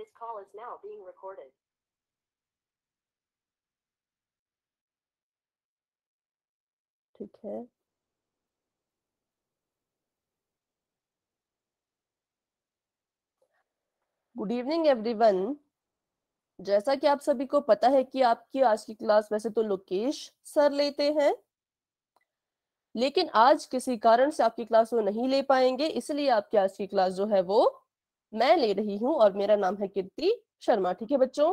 This call is now being recorded. Take care. Good evening everyone जैसा कि आप सभी को पता है कि आपकी आज की क्लास वैसे तो लोकेश सर लेते हैं लेकिन आज किसी कारण से आपकी क्लास वो नहीं ले पाएंगे इसलिए आपकी आज की क्लास जो है वो मैं ले रही हूँ और मेरा नाम है कीर्ति शर्मा ठीक है बच्चों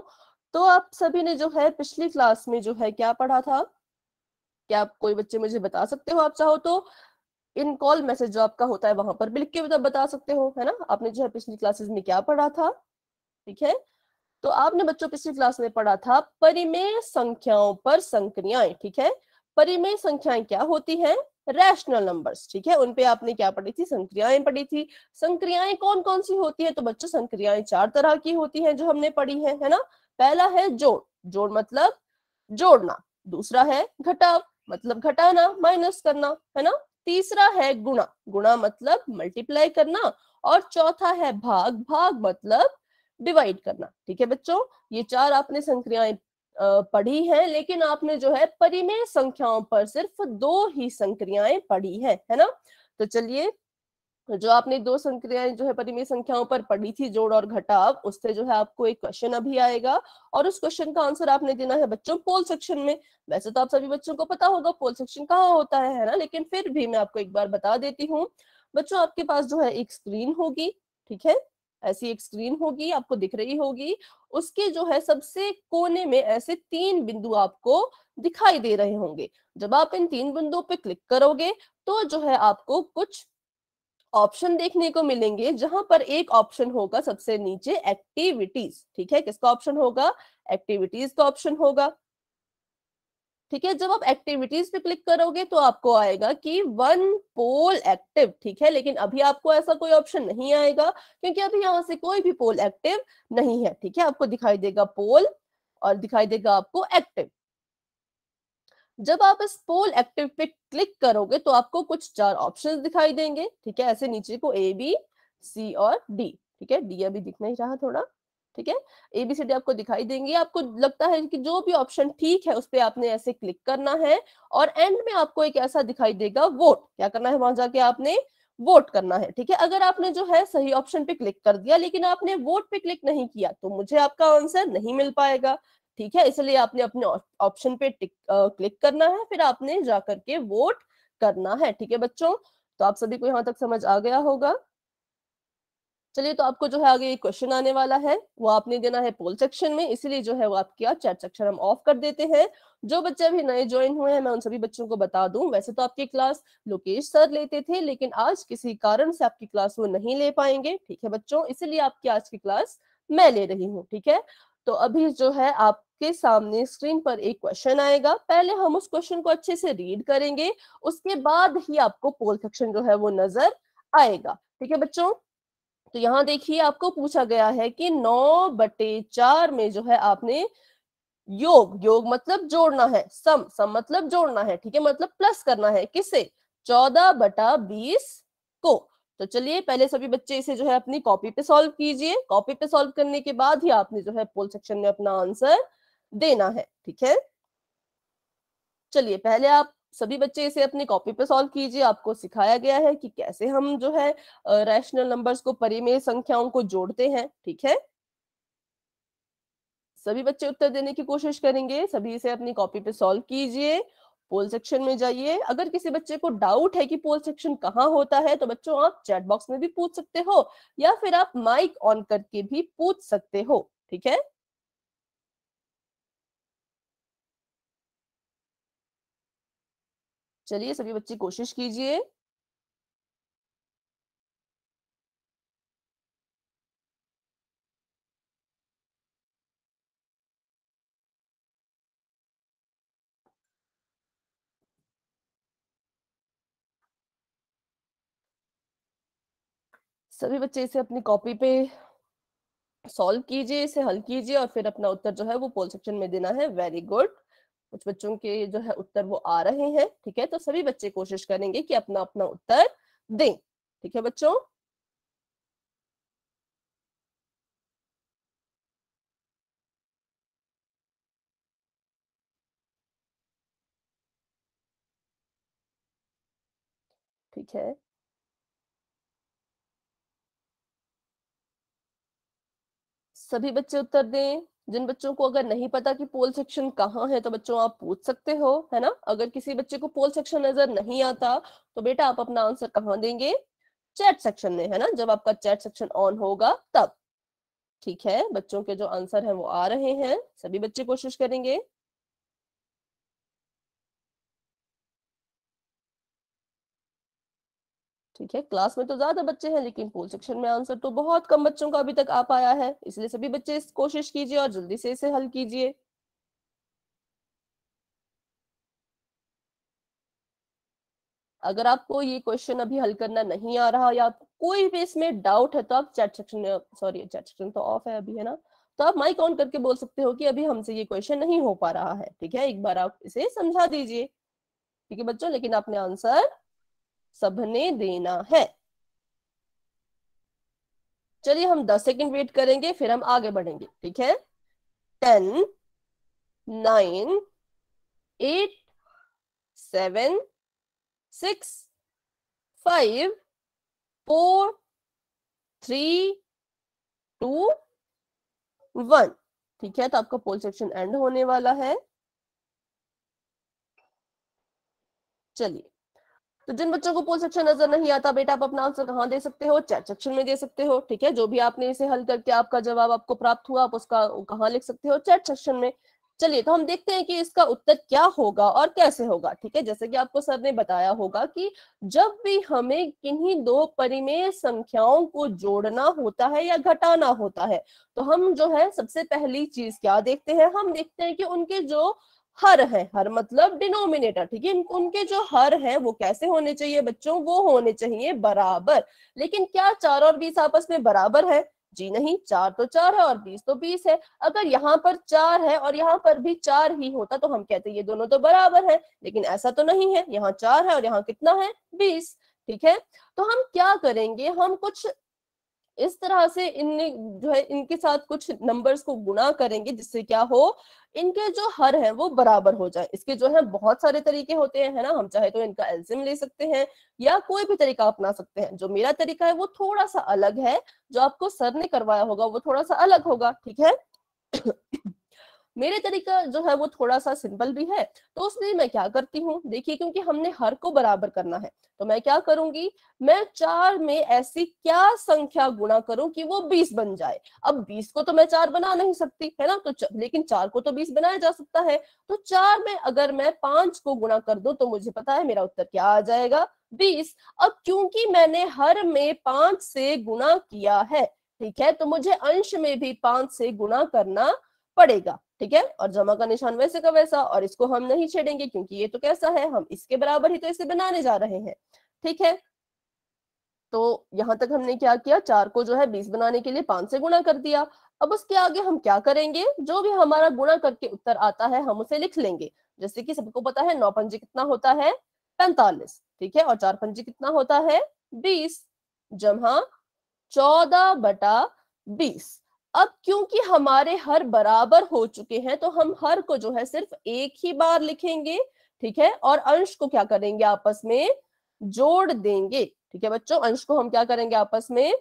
तो आप सभी ने जो है पिछली क्लास में जो है क्या पढ़ा था क्या आप कोई बच्चे मुझे बता सकते हो आप चाहो तो इन कॉल मैसेज जो आपका होता है वहां पर भी लिख के बता, मतलब बता सकते हो है ना आपने जो है पिछली क्लासेस में क्या पढ़ा था ठीक है तो आपने बच्चों पिछली क्लास में पढ़ा था परिमेय संख्याओं पर संक्रियाएं ठीक है परिमेय संख्याएं क्या होती हैं रैशनल नंबर्स ठीक है उनपे आपने क्या पढ़ी थी संक्रियाएं पढ़ी थी संक्रियाएं कौन कौन सी होती है तो बच्चों संक्रियाएं चार तरह की होती हैं जो हमने पढ़ी है है ना पहला है जोड़ जोड़ मतलब जोड़ना दूसरा है घटाव मतलब घटाना माइनस करना है ना तीसरा है गुणा गुणा मतलब मल्टीप्लाई करना और चौथा है भाग भाग मतलब डिवाइड करना ठीक है बच्चों ये चार आपने संक्रियाएं पढ़ी है लेकिन आपने जो है परिमेय संख्याओं पर सिर्फ दो ही संक्रियाएं पढ़ी है है ना तो चलिए जो आपने दो संक्रियाएं जो है परिमेय संख्याओं पर पढ़ी थी जोड़ और घटाव उससे जो है आपको एक क्वेश्चन अभी आएगा और उस क्वेश्चन का आंसर आपने देना है बच्चों पोल सेक्शन में वैसे तो आप सभी बच्चों को पता होगा पोल सेक्शन कहाँ होता है है ना लेकिन फिर भी मैं आपको एक बार बता देती हूँ बच्चों आपके पास जो है एक स्क्रीन होगी ठीक है ऐसी एक स्क्रीन होगी आपको दिख रही होगी उसके जो है सबसे कोने में ऐसे तीन बिंदु आपको दिखाई दे रहे होंगे जब आप इन तीन बिंदुओं पे क्लिक करोगे तो जो है आपको कुछ ऑप्शन देखने को मिलेंगे जहां पर एक ऑप्शन होगा सबसे नीचे एक्टिविटीज ठीक है किसका ऑप्शन होगा एक्टिविटीज का ऑप्शन होगा ठीक है जब आप एक्टिविटीज पे क्लिक करोगे तो आपको आएगा कि वन पोल एक्टिव ठीक है लेकिन अभी आपको ऐसा कोई ऑप्शन नहीं आएगा क्योंकि अभी यहाँ से कोई भी पोल एक्टिव नहीं है ठीक है आपको दिखाई देगा पोल और दिखाई देगा आपको एक्टिव जब आप इस पोल एक्टिव पे क्लिक करोगे तो आपको कुछ चार ऑप्शन दिखाई देंगे ठीक है ऐसे नीचे को ए बी सी और डी ठीक है डी अभी दिख नहीं रहा थोड़ा ठीक है एबीसीडी आपको दिखाई देंगे आपको लगता है कि जो भी ऑप्शन ठीक है उस पर आपने ऐसे क्लिक करना है और एंड में आपको एक ऐसा दिखाई देगा वोट क्या करना है वहां जाके आपने वोट करना है ठीक है अगर आपने जो है सही ऑप्शन पे क्लिक कर दिया लेकिन आपने वोट पे क्लिक नहीं किया तो मुझे आपका आंसर नहीं मिल पाएगा ठीक है इसलिए आपने अपने ऑप्शन पे टिक, आ, क्लिक करना है फिर आपने जाकर के वोट करना है ठीक है बच्चों तो आप सभी को यहाँ तक समझ आ गया होगा चलिए तो आपको जो है आगे क्वेश्चन आने वाला है वो आपने देना है पोल सेक्शन में इसीलिए जो है वो आपके आज चैट सेक्शन हम ऑफ कर देते हैं जो बच्चे अभी नए ज्वाइन हुए हैं मैं उन सभी बच्चों को बता दूं वैसे तो आपकी क्लास लोकेश सर लेते थे लेकिन आज किसी कारण से आपकी क्लास वो नहीं ले पाएंगे ठीक है बच्चों इसीलिए आपकी आज की क्लास मैं ले रही हूँ ठीक है तो अभी जो है आपके सामने स्क्रीन पर एक क्वेश्चन आएगा पहले हम उस क्वेश्चन को अच्छे से रीड करेंगे उसके बाद ही आपको पोल सेक्शन जो है वो नजर आएगा ठीक है बच्चों तो यहाँ देखिए आपको पूछा गया है कि नौ बटे चार में जो है आपने योग योग मतलब जोड़ना है सम सम मतलब जोड़ना है ठीक है मतलब प्लस करना है किसे चौदह बटा बीस को तो चलिए पहले सभी बच्चे इसे जो है अपनी कॉपी पे सॉल्व कीजिए कॉपी पे सॉल्व करने के बाद ही आपने जो है पोल सेक्शन में अपना आंसर देना है ठीक है चलिए पहले आप सभी बच्चे इसे अपने कॉपी पे सॉल्व कीजिए आपको सिखाया गया है कि कैसे हम जो है रैशनल नंबर्स को परिमेय संख्याओं को जोड़ते हैं ठीक है सभी बच्चे उत्तर देने की कोशिश करेंगे सभी इसे अपनी कॉपी पे सॉल्व कीजिए पोल सेक्शन में जाइए अगर किसी बच्चे को डाउट है कि पोल सेक्शन कहाँ होता है तो बच्चों आप चैट बॉक्स में भी पूछ सकते हो या फिर आप माइक ऑन करके भी पूछ सकते हो ठीक है चलिए सभी बच्चे कोशिश कीजिए सभी बच्चे इसे अपनी कॉपी पे सॉल्व कीजिए इसे हल कीजिए और फिर अपना उत्तर जो है वो पोल सेक्शन में देना है वेरी गुड कुछ बच्चों के जो है उत्तर वो आ रहे हैं ठीक है तो सभी बच्चे कोशिश करेंगे कि अपना अपना उत्तर दें ठीक है बच्चों ठीक है सभी बच्चे उत्तर दें जिन बच्चों को अगर नहीं पता कि पोल सेक्शन कहाँ है तो बच्चों आप पूछ सकते हो है ना अगर किसी बच्चे को पोल सेक्शन नजर नहीं आता तो बेटा आप अपना आंसर कहाँ देंगे चैट सेक्शन में है ना जब आपका चैट सेक्शन ऑन होगा तब ठीक है बच्चों के जो आंसर है वो आ रहे हैं सभी बच्चे कोशिश करेंगे ठीक है क्लास में तो ज्यादा बच्चे हैं लेकिन पोल सेक्शन में आंसर तो बहुत कम बच्चों का अभी तक आ पाया है इसलिए सभी बच्चे कोशिश कीजिए और जल्दी से इसे हल कीजिए अगर आपको ये क्वेश्चन अभी हल करना नहीं आ रहा या आपको कोई भी इसमें डाउट है तो आप chat section sorry chat section तो ऑफ है अभी है ना तो आप माइक ऑन करके बोल सकते हो कि अभी हमसे ये क्वेश्चन नहीं हो पा रहा है ठीक है एक बार आप इसे समझा दीजिए ठीक है बच्चों लेकिन आपने आंसर सबने देना है चलिए हम दस सेकेंड वेट करेंगे फिर हम आगे बढ़ेंगे ठीक है ten nine eight seven six five four three two one ठीक है तो आपका पोल सेक्शन एंड होने वाला है चलिए तो जिन बच्चों को पोल सेक्शन नजर नहीं आता बेटा आप अपना आंसर कहाँ दे सकते हो चैट सेक्शन में दे सकते हो ठीक है जो भी आपने इसे हल करके आपका जवाब आपको प्राप्त हुआ आप उसका कहाँ लिख सकते हो चैट सेक्शन में चलिए तो हम देखते हैं कि इसका उत्तर क्या होगा और कैसे होगा ठीक है जैसे कि आपको सर ने बताया होगा कि जब भी हमें किन्हीं दो परिमेय संख्याओं को जोड़ना होता है या घटाना होता है तो हम जो है सबसे पहली चीज क्या देखते हैं हम देखते हैं कि उनके जो हर है हर मतलब डिनोमिनेटर ठीक है उनके जो हर है वो कैसे होने चाहिए बच्चों वो होने चाहिए बराबर लेकिन क्या चार और बीस आपस में बराबर है जी नहीं चार तो चार है और बीस तो बीस है अगर यहाँ पर चार है और यहाँ पर भी चार ही होता तो हम कहते ये दोनों तो बराबर है लेकिन ऐसा तो नहीं है यहाँ चार है और यहाँ कितना है बीस ठीक है तो हम क्या करेंगे हम कुछ इस तरह से इन जो है इनके साथ कुछ नंबर्स को गुणा करेंगे जिससे क्या हो इनके जो हर है वो बराबर हो जाए इसके जो है बहुत सारे तरीके होते हैं है ना हम चाहे तो इनका एल्जिम ले सकते हैं या कोई भी तरीका अपना सकते हैं जो मेरा तरीका है वो थोड़ा सा अलग है जो आपको सर ने करवाया होगा वो थोड़ा सा अलग होगा ठीक है मेरे तरीका जो है वो थोड़ा सा सिंपल भी है तो उसमें मैं क्या करती हूँ देखिए क्योंकि हमने हर को बराबर करना है तो मैं क्या करूंगी मैं चार में ऐसी क्या संख्या गुणा करूं कि वो बीस बन जाए अब बीस को तो मैं चार बना नहीं सकती है ना तो च, लेकिन चार को तो बीस बनाया जा सकता है तो चार में अगर मैं पांच को गुणा कर दू तो मुझे पता है मेरा उत्तर क्या आ जाएगा बीस अब क्योंकि मैंने हर में पांच से गुणा किया है ठीक है तो मुझे अंश में भी पांच से गुणा करना पड़ेगा ठीक है और जमा का निशान वैसे का वैसा और इसको हम नहीं छेड़ेंगे क्योंकि ये तो कैसा है हम इसके बराबर ही तो इसे बनाने जा रहे हैं ठीक है तो यहाँ तक हमने क्या किया चार को जो है बीस बनाने के लिए पांच से गुणा कर दिया अब उसके आगे हम क्या करेंगे जो भी हमारा गुणा करके उत्तर आता है हम उसे लिख लेंगे जैसे कि सबको पता है नौ पंजी कितना होता है पैंतालीस ठीक है और चार पंजी कितना होता है बीस जमा चौदह बटा बीस अब क्योंकि हमारे हर बराबर हो चुके हैं तो हम हर को जो है सिर्फ एक ही बार लिखेंगे ठीक है और अंश को क्या करेंगे आपस में जोड़ देंगे ठीक है बच्चों अंश को हम क्या करेंगे आपस में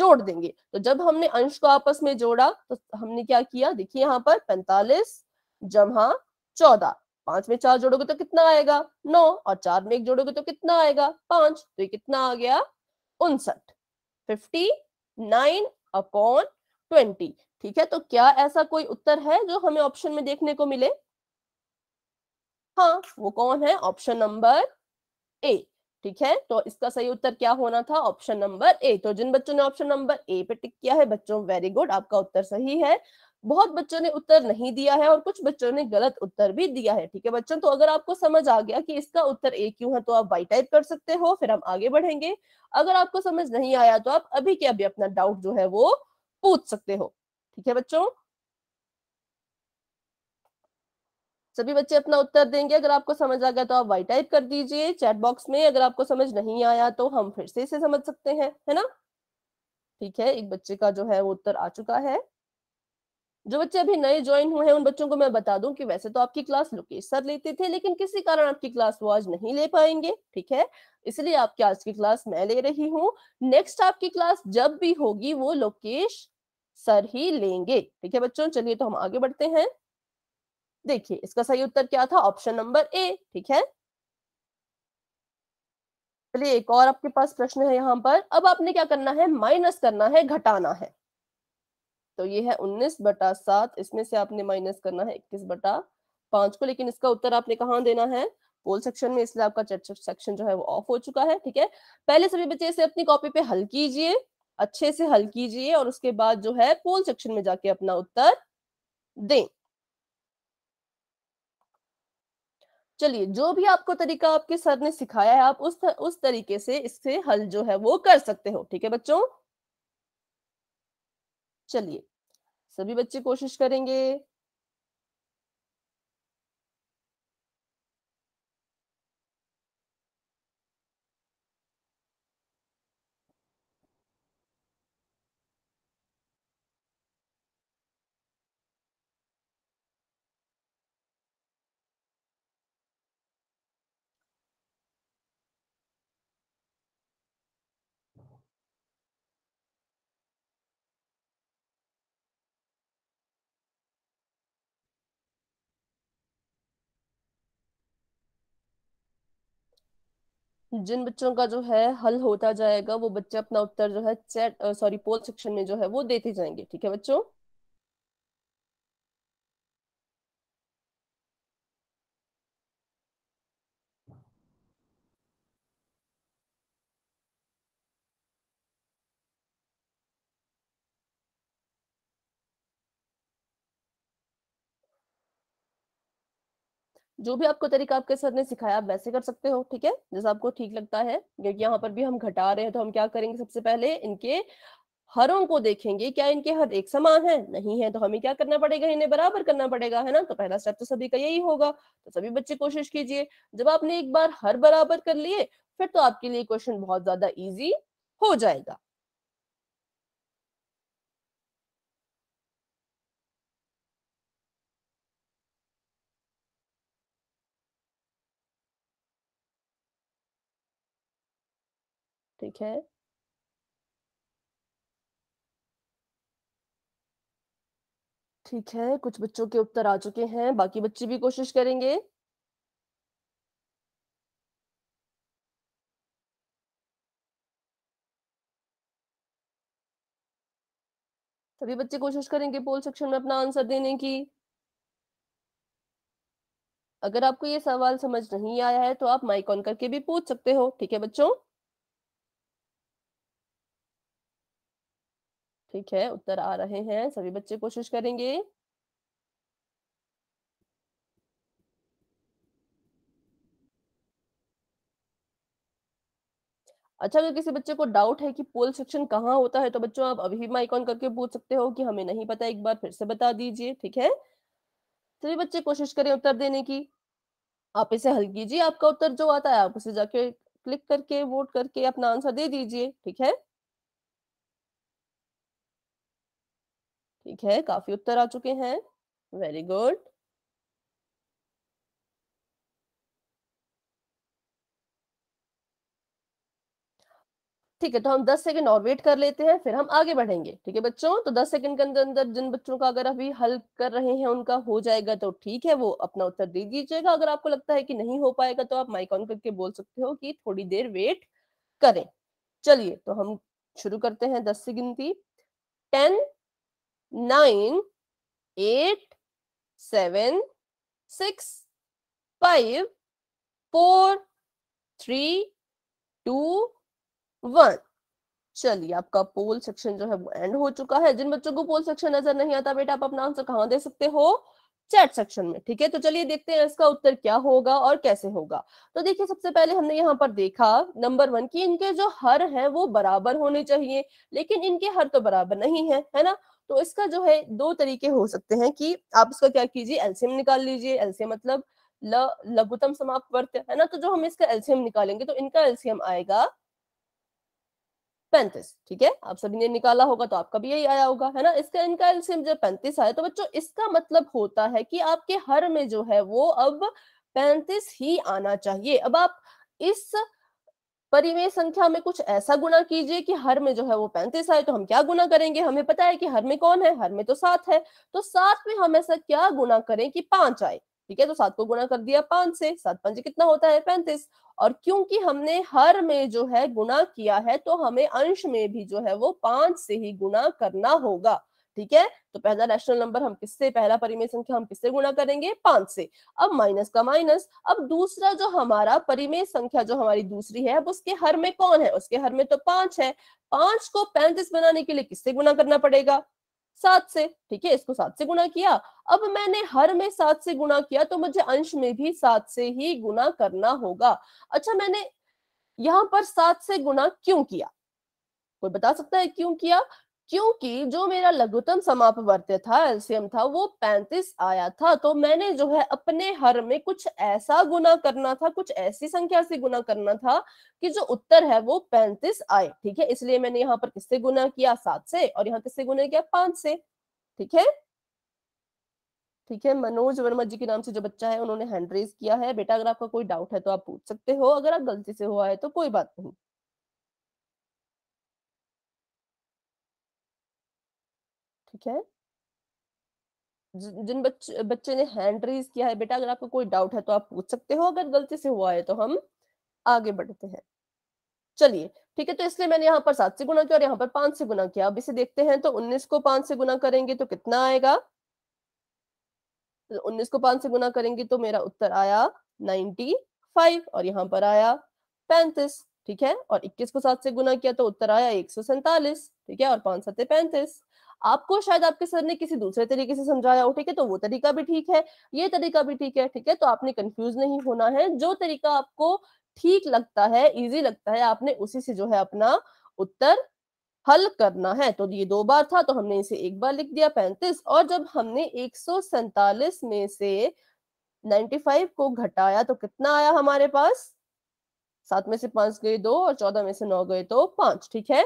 जोड़ देंगे तो जब हमने अंश को आपस में जोड़ा तो हमने क्या किया देखिए यहाँ पर पैंतालीस जमा चौदह पांच में चार जोड़ोगे तो कितना आएगा नौ और चार में एक जोड़ोगे तो कितना आएगा पांच तो ये कितना आ गया उनसठ फिफ्टी नाइन अपॉन ट्वेंटी ठीक है तो क्या ऐसा कोई उत्तर है जो हमें ऑप्शन में देखने को मिले हाँ वो कौन है ऑप्शन नंबर ए ठीक है तो इसका सही उत्तर क्या होना था ऑप्शन नंबर ए तो जिन बच्चों ने ऑप्शन नंबर ए पे टिक किया है बच्चों वेरी गुड आपका उत्तर सही है बहुत बच्चों ने उत्तर नहीं दिया है और कुछ बच्चों ने गलत उत्तर भी दिया है ठीक है बच्चों तो अगर आपको समझ आ गया कि इसका उत्तर ए क्यों है तो आप वाई टाइप कर सकते हो फिर हम आगे बढ़ेंगे अगर आपको समझ नहीं आया तो आप अभी के अभी अपना डाउट जो है वो पूछ सकते हो ठीक है बच्चों सभी बच्चे अपना उत्तर देंगे अगर आपको समझ आ गया तो आप वाई टाइप कर दीजिए चैट बॉक्स में अगर आपको समझ नहीं आया तो हम फिर से इसे समझ सकते हैं है ना ठीक है एक बच्चे का जो है वो उत्तर आ चुका है जो बच्चे अभी नए ज्वाइन हुए हैं उन बच्चों को मैं बता दूं कि वैसे तो आपकी क्लास लोकेश सर लेते थे लेकिन किसी कारण आपकी क्लास वो आज नहीं ले पाएंगे ठीक है इसलिए आपकी आज की क्लास मैं ले रही हूँ नेक्स्ट आपकी क्लास जब भी होगी वो लोकेश सर ही लेंगे ठीक है बच्चों चलिए तो हम आगे बढ़ते हैं देखिए इसका सही उत्तर क्या था ऑप्शन नंबर ए ठीक है चलिए एक और आपके पास प्रश्न है यहाँ पर अब आपने क्या करना है माइनस करना है घटाना है तो ये है उन्नीस बटा सात इसमें से आपने माइनस करना है इक्कीस बटा पांच को लेकिन इसका उत्तर आपने कहा देना है पोल सेक्शन में इसलिए आपका चर्चा सेक्शन जो है वो ऑफ हो चुका है ठीक है पहले सभी बच्चे इसे अपनी कॉपी पे हल कीजिए अच्छे से हल कीजिए और उसके बाद जो है पोल सेक्शन में जाके अपना उत्तर दें चलिए जो भी आपको तरीका आपके सर ने सिखाया है आप उस उस तरीके से इससे हल जो है वो कर सकते हो ठीक है बच्चों चलिए सभी बच्चे कोशिश करेंगे जिन बच्चों का जो है हल होता जाएगा वो बच्चे अपना उत्तर जो है चैट सॉरी पोल सेक्शन में जो है वो देते जाएंगे ठीक है बच्चों जो भी आपको तरीका आपके सर ने सिखाया आप वैसे कर सकते हो ठीक है जैसा आपको ठीक लगता है क्योंकि यहाँ पर भी हम घटा रहे हैं तो हम क्या करेंगे सबसे पहले इनके हरों को देखेंगे क्या इनके हर एक समान है नहीं है तो हमें क्या करना पड़ेगा इन्हें बराबर करना पड़ेगा है ना तो पहला स्टेप तो सभी का यही होगा तो सभी बच्चे कोशिश कीजिए जब आपने एक बार हर बराबर कर लिए फिर तो आपके लिए क्वेश्चन बहुत ज्यादा ईजी हो जाएगा ठीक है ठीक है कुछ बच्चों के उत्तर आ चुके हैं बाकी बच्चे भी कोशिश करेंगे सभी बच्चे कोशिश करेंगे पोल सेक्शन में अपना आंसर देने की अगर आपको ये सवाल समझ नहीं आया है तो आप माइक ऑन करके भी पूछ सकते हो ठीक है बच्चों ठीक है उत्तर आ रहे हैं सभी बच्चे कोशिश करेंगे अच्छा अगर किसी बच्चे को डाउट है कि पोल सेक्शन कहाँ होता है तो बच्चों आप अभी माइकॉन करके पूछ सकते हो कि हमें नहीं पता एक बार फिर से बता दीजिए ठीक है सभी बच्चे कोशिश करें उत्तर देने की आप इसे हल कीजिए आपका उत्तर जो आता है आप उसे जाके क्लिक करके वोट करके अपना आंसर दे दीजिए ठीक है ठीक है काफी उत्तर आ चुके हैं वेरी गुड ठीक है तो हम 10 सेकंड और वेट कर लेते हैं फिर हम आगे बढ़ेंगे ठीक है बच्चों तो 10 सेकंड के अंदर अंदर जिन बच्चों का अगर अभी हल कर रहे हैं उनका हो जाएगा तो ठीक है वो अपना उत्तर दे दीजिएगा अगर आपको लगता है कि नहीं हो पाएगा तो आप माइक ऑन करके बोल सकते हो कि थोड़ी देर वेट करें चलिए तो हम शुरू करते हैं दस से गिनती ten nine eight seven six five four three two one चलिए आपका पोल सेक्शन जो है वो एंड हो चुका है जिन बच्चों को पोल सेक्शन नजर नहीं आता बेटा आप अपना आंसर कहाँ दे सकते हो चैट सेक्शन में ठीक है तो चलिए देखते हैं इसका उत्तर क्या होगा और कैसे होगा तो देखिए सबसे पहले हमने यहाँ पर देखा नंबर वन की इनके जो हर हैं वो बराबर होने चाहिए लेकिन इनके हर तो बराबर नहीं है है ना तो इसका जो है दो तरीके हो सकते हैं कि आप इसका क्या कीजिए एल्सियम निकाल लीजिए एल्सियम मतलब ल लघुतम समाप्त वर्त है ना तो जो हम इसका एल्सियम निकालेंगे तो इनका एल्सियम आएगा पैंतीस ठीक है आप सभी ने निकाला होगा तो आपका भी यही आया होगा है ना इसका इनका एल्सियम जब पैंतीस आया तो बच्चों इसका मतलब होता है कि आपके हर में जो है वो अब पैंतीस ही आना चाहिए अब आप इस परिमेय संख्या में कुछ ऐसा गुना कीजिए कि हर में जो है वो पैंतीस आए तो हम क्या गुना करेंगे हमें पता है कि हर में कौन है हर में तो सात है तो सात में हम ऐसा क्या गुना करें कि पांच आए ठीक है तो सात को गुना कर दिया पांच से सात पंच कितना होता है पैंतीस और क्योंकि हमने हर में जो है गुना किया है तो हमें अंश में भी जो है वो पांच से ही गुना करना होगा ठीक है तो पहला रैशनल नंबर हम किससे पहला परिमेय संख्या हम किससे गुणा करेंगे पांच से अब माइनस का माइनस अब दूसरा जो हमारा परिमेय संख्या जो हमारी दूसरी है अब उसके हर में कौन है उसके हर में तो पांच है पांच को पैंतीस बनाने के लिए किससे गुणा करना पड़ेगा सात से ठीक है इसको सात से गुणा किया अब मैंने हर में सात से गुणा किया तो मुझे अंश में भी सात से ही गुणा करना होगा अच्छा मैंने यहां पर सात से गुणा क्यों किया कोई बता सकता है क्यों किया क्योंकि जो मेरा लघुतम वर्त्य था एलसीएम था वो पैंतीस आया था तो मैंने जो है अपने हर में कुछ ऐसा गुना करना था कुछ ऐसी संख्या से गुना करना था कि जो उत्तर है वो पैंतीस आए ठीक है इसलिए मैंने यहाँ पर किससे गुना किया सात से और यहाँ किससे गुना किया पांच से ठीक है ठीक है मनोज वर्मा जी के नाम से जो बच्चा है उन्होंने हैंड रेज किया है बेटा अगर आपका कोई डाउट है तो आप पूछ सकते हो अगर आप गलती से हुआ है तो कोई बात नहीं ठीक है जिन बच्च, बच्चे ने हैंड रेज किया है बेटा अगर आपको कोई डाउट है तो आप पूछ सकते हो अगर गलती से हुआ है तो हम आगे बढ़ते हैं चलिए ठीक है तो इसलिए मैंने यहाँ पर सात से गुना किया और यहाँ पर पांच से गुना किया अब इसे देखते हैं तो उन्नीस को पांच से गुना करेंगे तो कितना आएगा तो उन्नीस को पांच से गुना करेंगे तो मेरा उत्तर आया नाइनटी फाइव और यहाँ पर आया पैंतीस ठीक है और इक्कीस को सात से गुना किया तो उत्तर आया एक सौ सैंतालीस ठीक है और पांच सत्य पैंतीस आपको शायद आपके सर ने किसी दूसरे तरीके से समझाया हो ठीक है तो वो तरीका भी ठीक है ये तरीका भी ठीक है ठीक है तो आपने कंफ्यूज नहीं होना है जो तरीका आपको ठीक लगता है इजी लगता है आपने उसी से जो है अपना उत्तर हल करना है तो ये दो बार था तो हमने इसे एक बार लिख दिया पैंतीस और जब हमने एक में से नाइन्टी को घटाया तो कितना आया हमारे पास सात में से पांच गए दो और चौदह में से नौ गए तो पांच ठीक है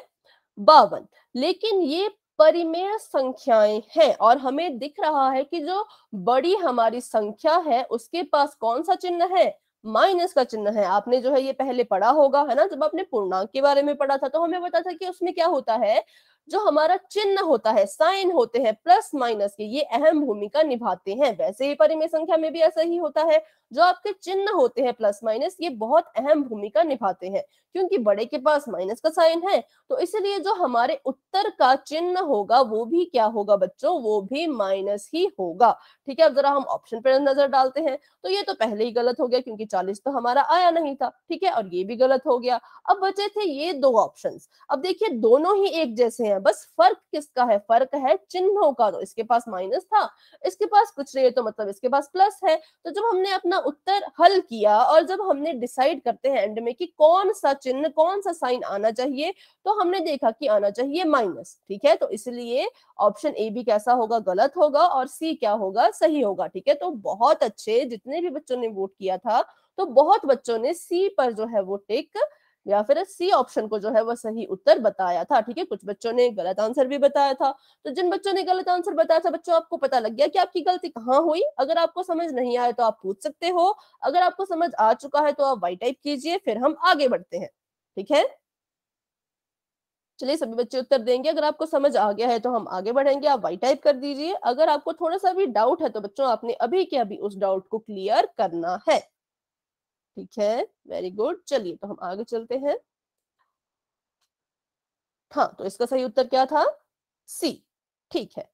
बावन लेकिन ये परिमेय संख्याएं हैं और हमें दिख रहा है कि जो बड़ी हमारी संख्या है उसके पास कौन सा चिन्ह है माइनस का चिन्ह है आपने जो है ये पहले पढ़ा होगा है ना जब आपने पूर्णांक के बारे में पढ़ा था तो हमें पता था कि उसमें क्या होता है जो हमारा चिन्ह होता है साइन होते हैं प्लस माइनस के ये अहम भूमिका निभाते हैं वैसे ही परिमेय संख्या में भी ऐसा ही होता है जो आपके चिन्ह होते हैं प्लस माइनस ये बहुत अहम भूमिका निभाते हैं क्योंकि बड़े के पास माइनस का साइन है तो इसलिए जो हमारे उत्तर का चिन्ह होगा वो भी क्या होगा बच्चों वो भी माइनस ही होगा ठीक है अब जरा हम ऑप्शन पर नजर डालते हैं तो ये तो पहले ही गलत हो गया क्योंकि चालीस तो हमारा आया नहीं था ठीक है और ये भी गलत हो गया अब बचे थे ये दो ऑप्शन अब देखिए दोनों ही एक जैसे हैं बस फर्क किसका है फर्क है चिन्हों का तो इसके पास माइनस था इसके पास कुछ नहीं है तो मतलब इसके पास प्लस है तो जब हमने अपना उत्तर हल किया और जब हमने डिसाइड करते हैं एंड में कि कौन सा चिन्ह कौन सा साइन आना चाहिए तो हमने देखा कि आना चाहिए माइनस ठीक है तो इसलिए ऑप्शन ए भी कैसा होगा गलत होगा और सी क्या होगा सही होगा ठीक है तो बहुत अच्छे जितने भी बच्चों ने वोट किया था तो बहुत बच्चों ने सी पर जो है वो टिक या फिर सी ऑप्शन को जो है वो सही उत्तर बताया था ठीक है कुछ बच्चों ने गलत आंसर भी बताया था तो जिन बच्चों ने गलत आंसर बताया था बच्चों आपको पता लग गया कि आपकी गलती कहाँ हुई अगर आपको समझ नहीं आया तो आप पूछ सकते हो अगर आपको समझ आ चुका है तो आप वाई टाइप कीजिए फिर हम आगे बढ़ते हैं ठीक है चलिए सभी बच्चे उत्तर देंगे अगर आपको समझ आ गया है तो हम आगे बढ़ेंगे आप वाई टाइप कर दीजिए अगर आपको थोड़ा सा भी डाउट है तो बच्चों आपने अभी के अभी उस डाउट को क्लियर करना है ठीक है वेरी गुड चलिए तो हम आगे चलते हैं हाँ तो इसका सही उत्तर क्या था सी ठीक है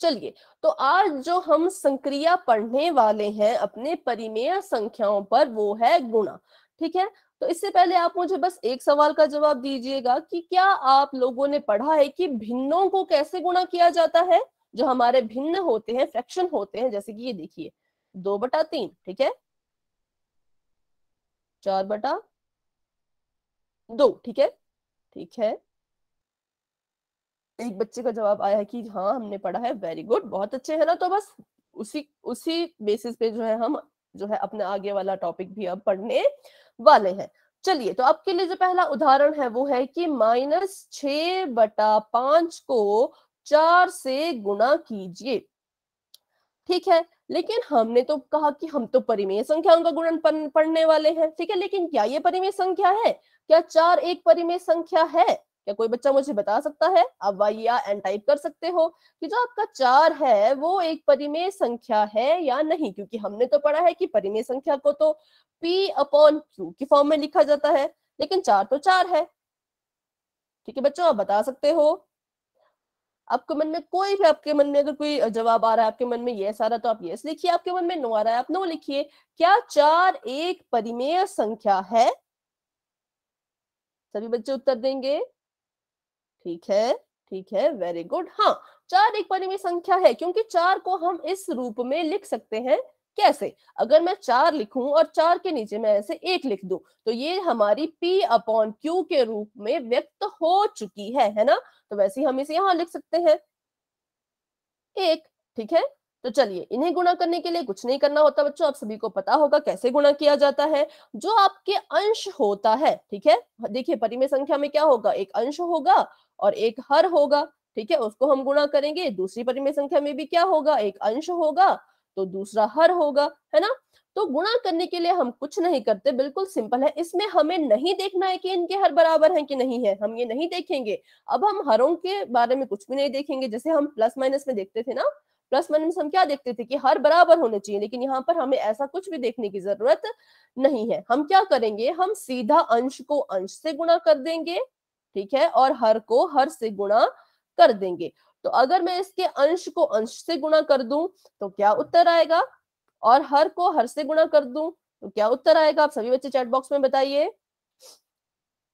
चलिए तो आज जो हम संक्रिया पढ़ने वाले हैं अपने परिमेय संख्याओं पर वो है गुणा ठीक है तो इससे पहले आप मुझे बस एक सवाल का जवाब दीजिएगा कि क्या आप लोगों ने पढ़ा है कि भिन्नों को कैसे गुणा किया जाता है जो हमारे भिन्न होते हैं फ्रैक्शन होते हैं जैसे कि ये देखिए दो बटा तीन ठीक है चार बटा दो ठीक है ठीक है एक बच्चे का जवाब आया है कि हाँ हमने पढ़ा है वेरी गुड बहुत अच्छे है ना तो बस उसी उसी बेसिस पे जो है हम जो है अपने आगे वाला टॉपिक भी अब पढ़ने वाले हैं चलिए तो आपके लिए जो पहला उदाहरण है वो है कि माइनस छ बटा पांच को चार से गुणा कीजिए ठीक है लेकिन हमने तो कहा कि हम तो परिमेय संख्याओं का गुणन पढ़ने वाले हैं ठीक है लेकिन क्या ये परिमेय संख्या है क्या चार एक परिमेय संख्या है क्या कोई बच्चा मुझे बता सकता है आप या एन टाइप कर सकते हो कि जो आपका चार है वो एक परिमेय संख्या है या नहीं क्योंकि हमने तो पढ़ा है कि परिमेय संख्या को तो पी अपॉन क्यू की फॉर्म में लिखा जाता है लेकिन चार तो चार है ठीक है बच्चों आप बता सकते हो आपके मन में कोई भी आपके मन में अगर कोई जवाब आ रहा है आपके मन में ये आ रहा है तो आप ये लिखिए आपके मन में नो आ रहा है आप नो लिखिए क्या चार एक परिमेय संख्या है सभी बच्चे उत्तर देंगे ठीक है ठीक है वेरी गुड हाँ चार एक परिमेय संख्या है क्योंकि चार को हम इस रूप में लिख सकते हैं कैसे अगर मैं चार लिखूं और चार के नीचे मैं ऐसे एक लिख दूं तो ये हमारी p अपॉन क्यू के रूप में व्यक्त हो चुकी है है ना तो वैसे ही हम इसे यहां लिख सकते हैं एक ठीक है तो चलिए इन्हें गुणा करने के लिए कुछ नहीं करना होता बच्चों आप सभी को पता होगा कैसे गुणा किया जाता है जो आपके अंश होता है ठीक है देखिए परिमेय संख्या में क्या होगा एक अंश होगा और एक हर होगा ठीक है उसको हम गुणा करेंगे दूसरी परिमेय संख्या में भी क्या होगा एक अंश होगा तो दूसरा हर होगा है ना तो गुणा करने के लिए हम कुछ नहीं करते बिल्कुल सिंपल है इसमें हमें नहीं देखना है कि इनके हर बराबर हैं कि नहीं है हम ये नहीं देखेंगे अब हम हरों के बारे में कुछ भी नहीं देखेंगे जैसे हम प्लस माइनस में देखते थे ना प्लस माइनस हम क्या देखते थे कि हर बराबर होने चाहिए लेकिन यहाँ पर हमें ऐसा कुछ भी देखने की जरूरत नहीं है हम क्या करेंगे हम सीधा अंश को अंश से गुणा कर देंगे ठीक है और हर को हर से गुणा कर देंगे तो अगर मैं इसके अंश को अंश से गुणा कर दूं तो क्या उत्तर आएगा और हर को हर से गुणा कर दूं तो क्या उत्तर आएगा आप सभी बच्चे चैट बॉक्स में बताइए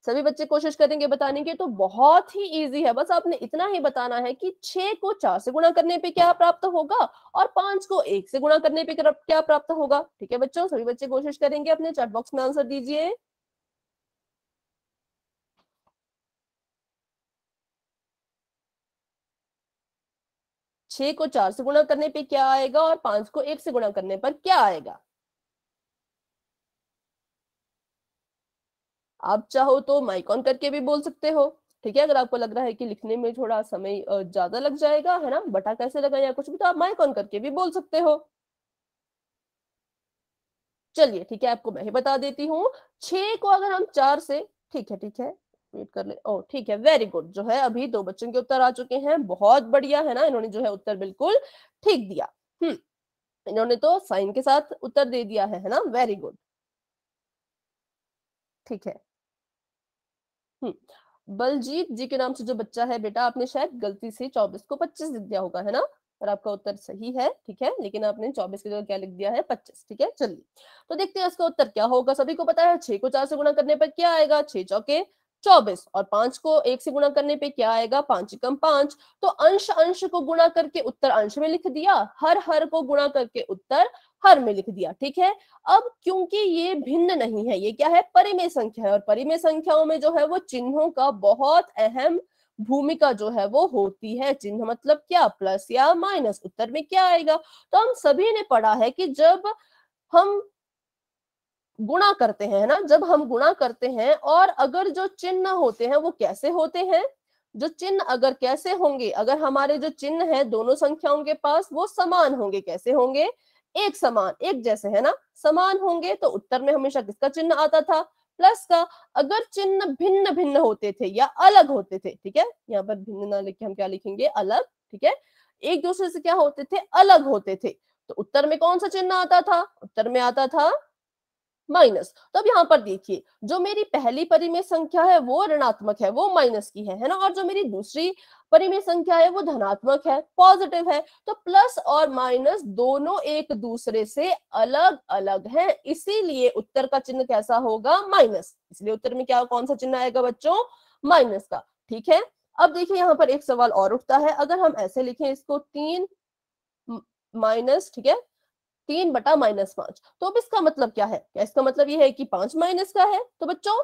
सभी बच्चे कोशिश करेंगे बताने की तो बहुत ही इजी है बस आपने इतना ही बताना है कि छह को चार से गुणा करने पे क्या प्राप्त होगा और पांच को एक से गुणा करने पे क्या प्राप्त होगा ठीक है बच्चों सभी बच्चे कोशिश करेंगे अपने चैट बॉक्स में आंसर दीजिए छह को चार से गुणा करने पे क्या आएगा और पांच को एक से गुणा करने पर क्या आएगा आप चाहो तो माइकॉन करके भी बोल सकते हो ठीक है अगर आपको लग रहा है कि लिखने में थोड़ा समय ज्यादा लग जाएगा है ना बटा कैसे लगा या कुछ भी तो आप माइकॉन करके भी बोल सकते हो चलिए ठीक है आपको मैं ही बता देती हूँ छे को अगर हम चार से ठीक है ठीक है वेट कर ले ओ oh, ठीक है वेरी गुड जो है अभी दो बच्चों के उत्तर आ चुके हैं बहुत बढ़िया है ना इन्होंने जो है उत्तर बिल्कुल ठीक दिया हम्म इन्होंने तो साइन के साथ उत्तर दे दिया है ना वेरी गुड ठीक है हम्म बलजीत जी के नाम से जो बच्चा है बेटा आपने शायद गलती से चौबीस को पच्चीस लिख दिया होगा है ना और आपका उत्तर सही है ठीक है लेकिन आपने चौबीस की जगह क्या लिख दिया है पच्चीस ठीक है चलिए तो देखते हैं इसका उत्तर क्या होगा सभी को पता है छह को चार से गुणा करने पर क्या आएगा छह चौके चौबीस और पांच को एक से गुणा करने पे क्या आएगा पांच कम पांच तो अंश अंश को गुणा करके उत्तर अंश में लिख दिया हर हर को गुणा करके उत्तर हर में लिख दिया ठीक है अब क्योंकि ये भिन्न नहीं है ये क्या है परिमेय संख्या है और परिमेय संख्याओं में जो है वो चिन्हों का बहुत अहम भूमिका जो है वो होती है चिन्ह मतलब क्या प्लस या माइनस उत्तर में क्या आएगा तो हम सभी ने पढ़ा है कि जब हम गुणा करते हैं ना जब हम गुणा करते हैं और अगर जो चिन्ह होते हैं वो कैसे होते हैं जो चिन्ह अगर कैसे होंगे अगर हमारे जो चिन्ह है दोनों संख्याओं के पास वो समान होंगे कैसे होंगे एक समान एक जैसे है ना समान होंगे तो उत्तर में हमेशा किसका चिन्ह आता था प्लस का अगर चिन्ह भिन्न भिन्न होते थे या अलग होते थे ठीक है यहाँ पर भिन्न ना लिखे हम क्या लिखेंगे अलग ठीक है एक दूसरे से क्या होते थे अलग होते थे तो उत्तर में कौन सा चिन्ह आता था उत्तर में आता था माइनस तो अब यहाँ पर देखिए जो मेरी पहली परिमेय संख्या है वो ऋणात्मक है वो माइनस की है है ना और जो मेरी दूसरी परिमेय संख्या है वो धनात्मक है पॉजिटिव है तो प्लस और माइनस दोनों एक दूसरे से अलग अलग हैं इसीलिए उत्तर का चिन्ह कैसा होगा माइनस इसलिए उत्तर में क्या कौन सा चिन्ह आएगा बच्चों माइनस का ठीक है अब देखिए यहाँ पर एक सवाल और उठता है अगर हम ऐसे लिखें इसको तीन माइनस ठीक है तीन बटा माइनस पांच तो अब इसका मतलब क्या है क्या इसका मतलब ये है कि पांच माइनस का है तो बच्चों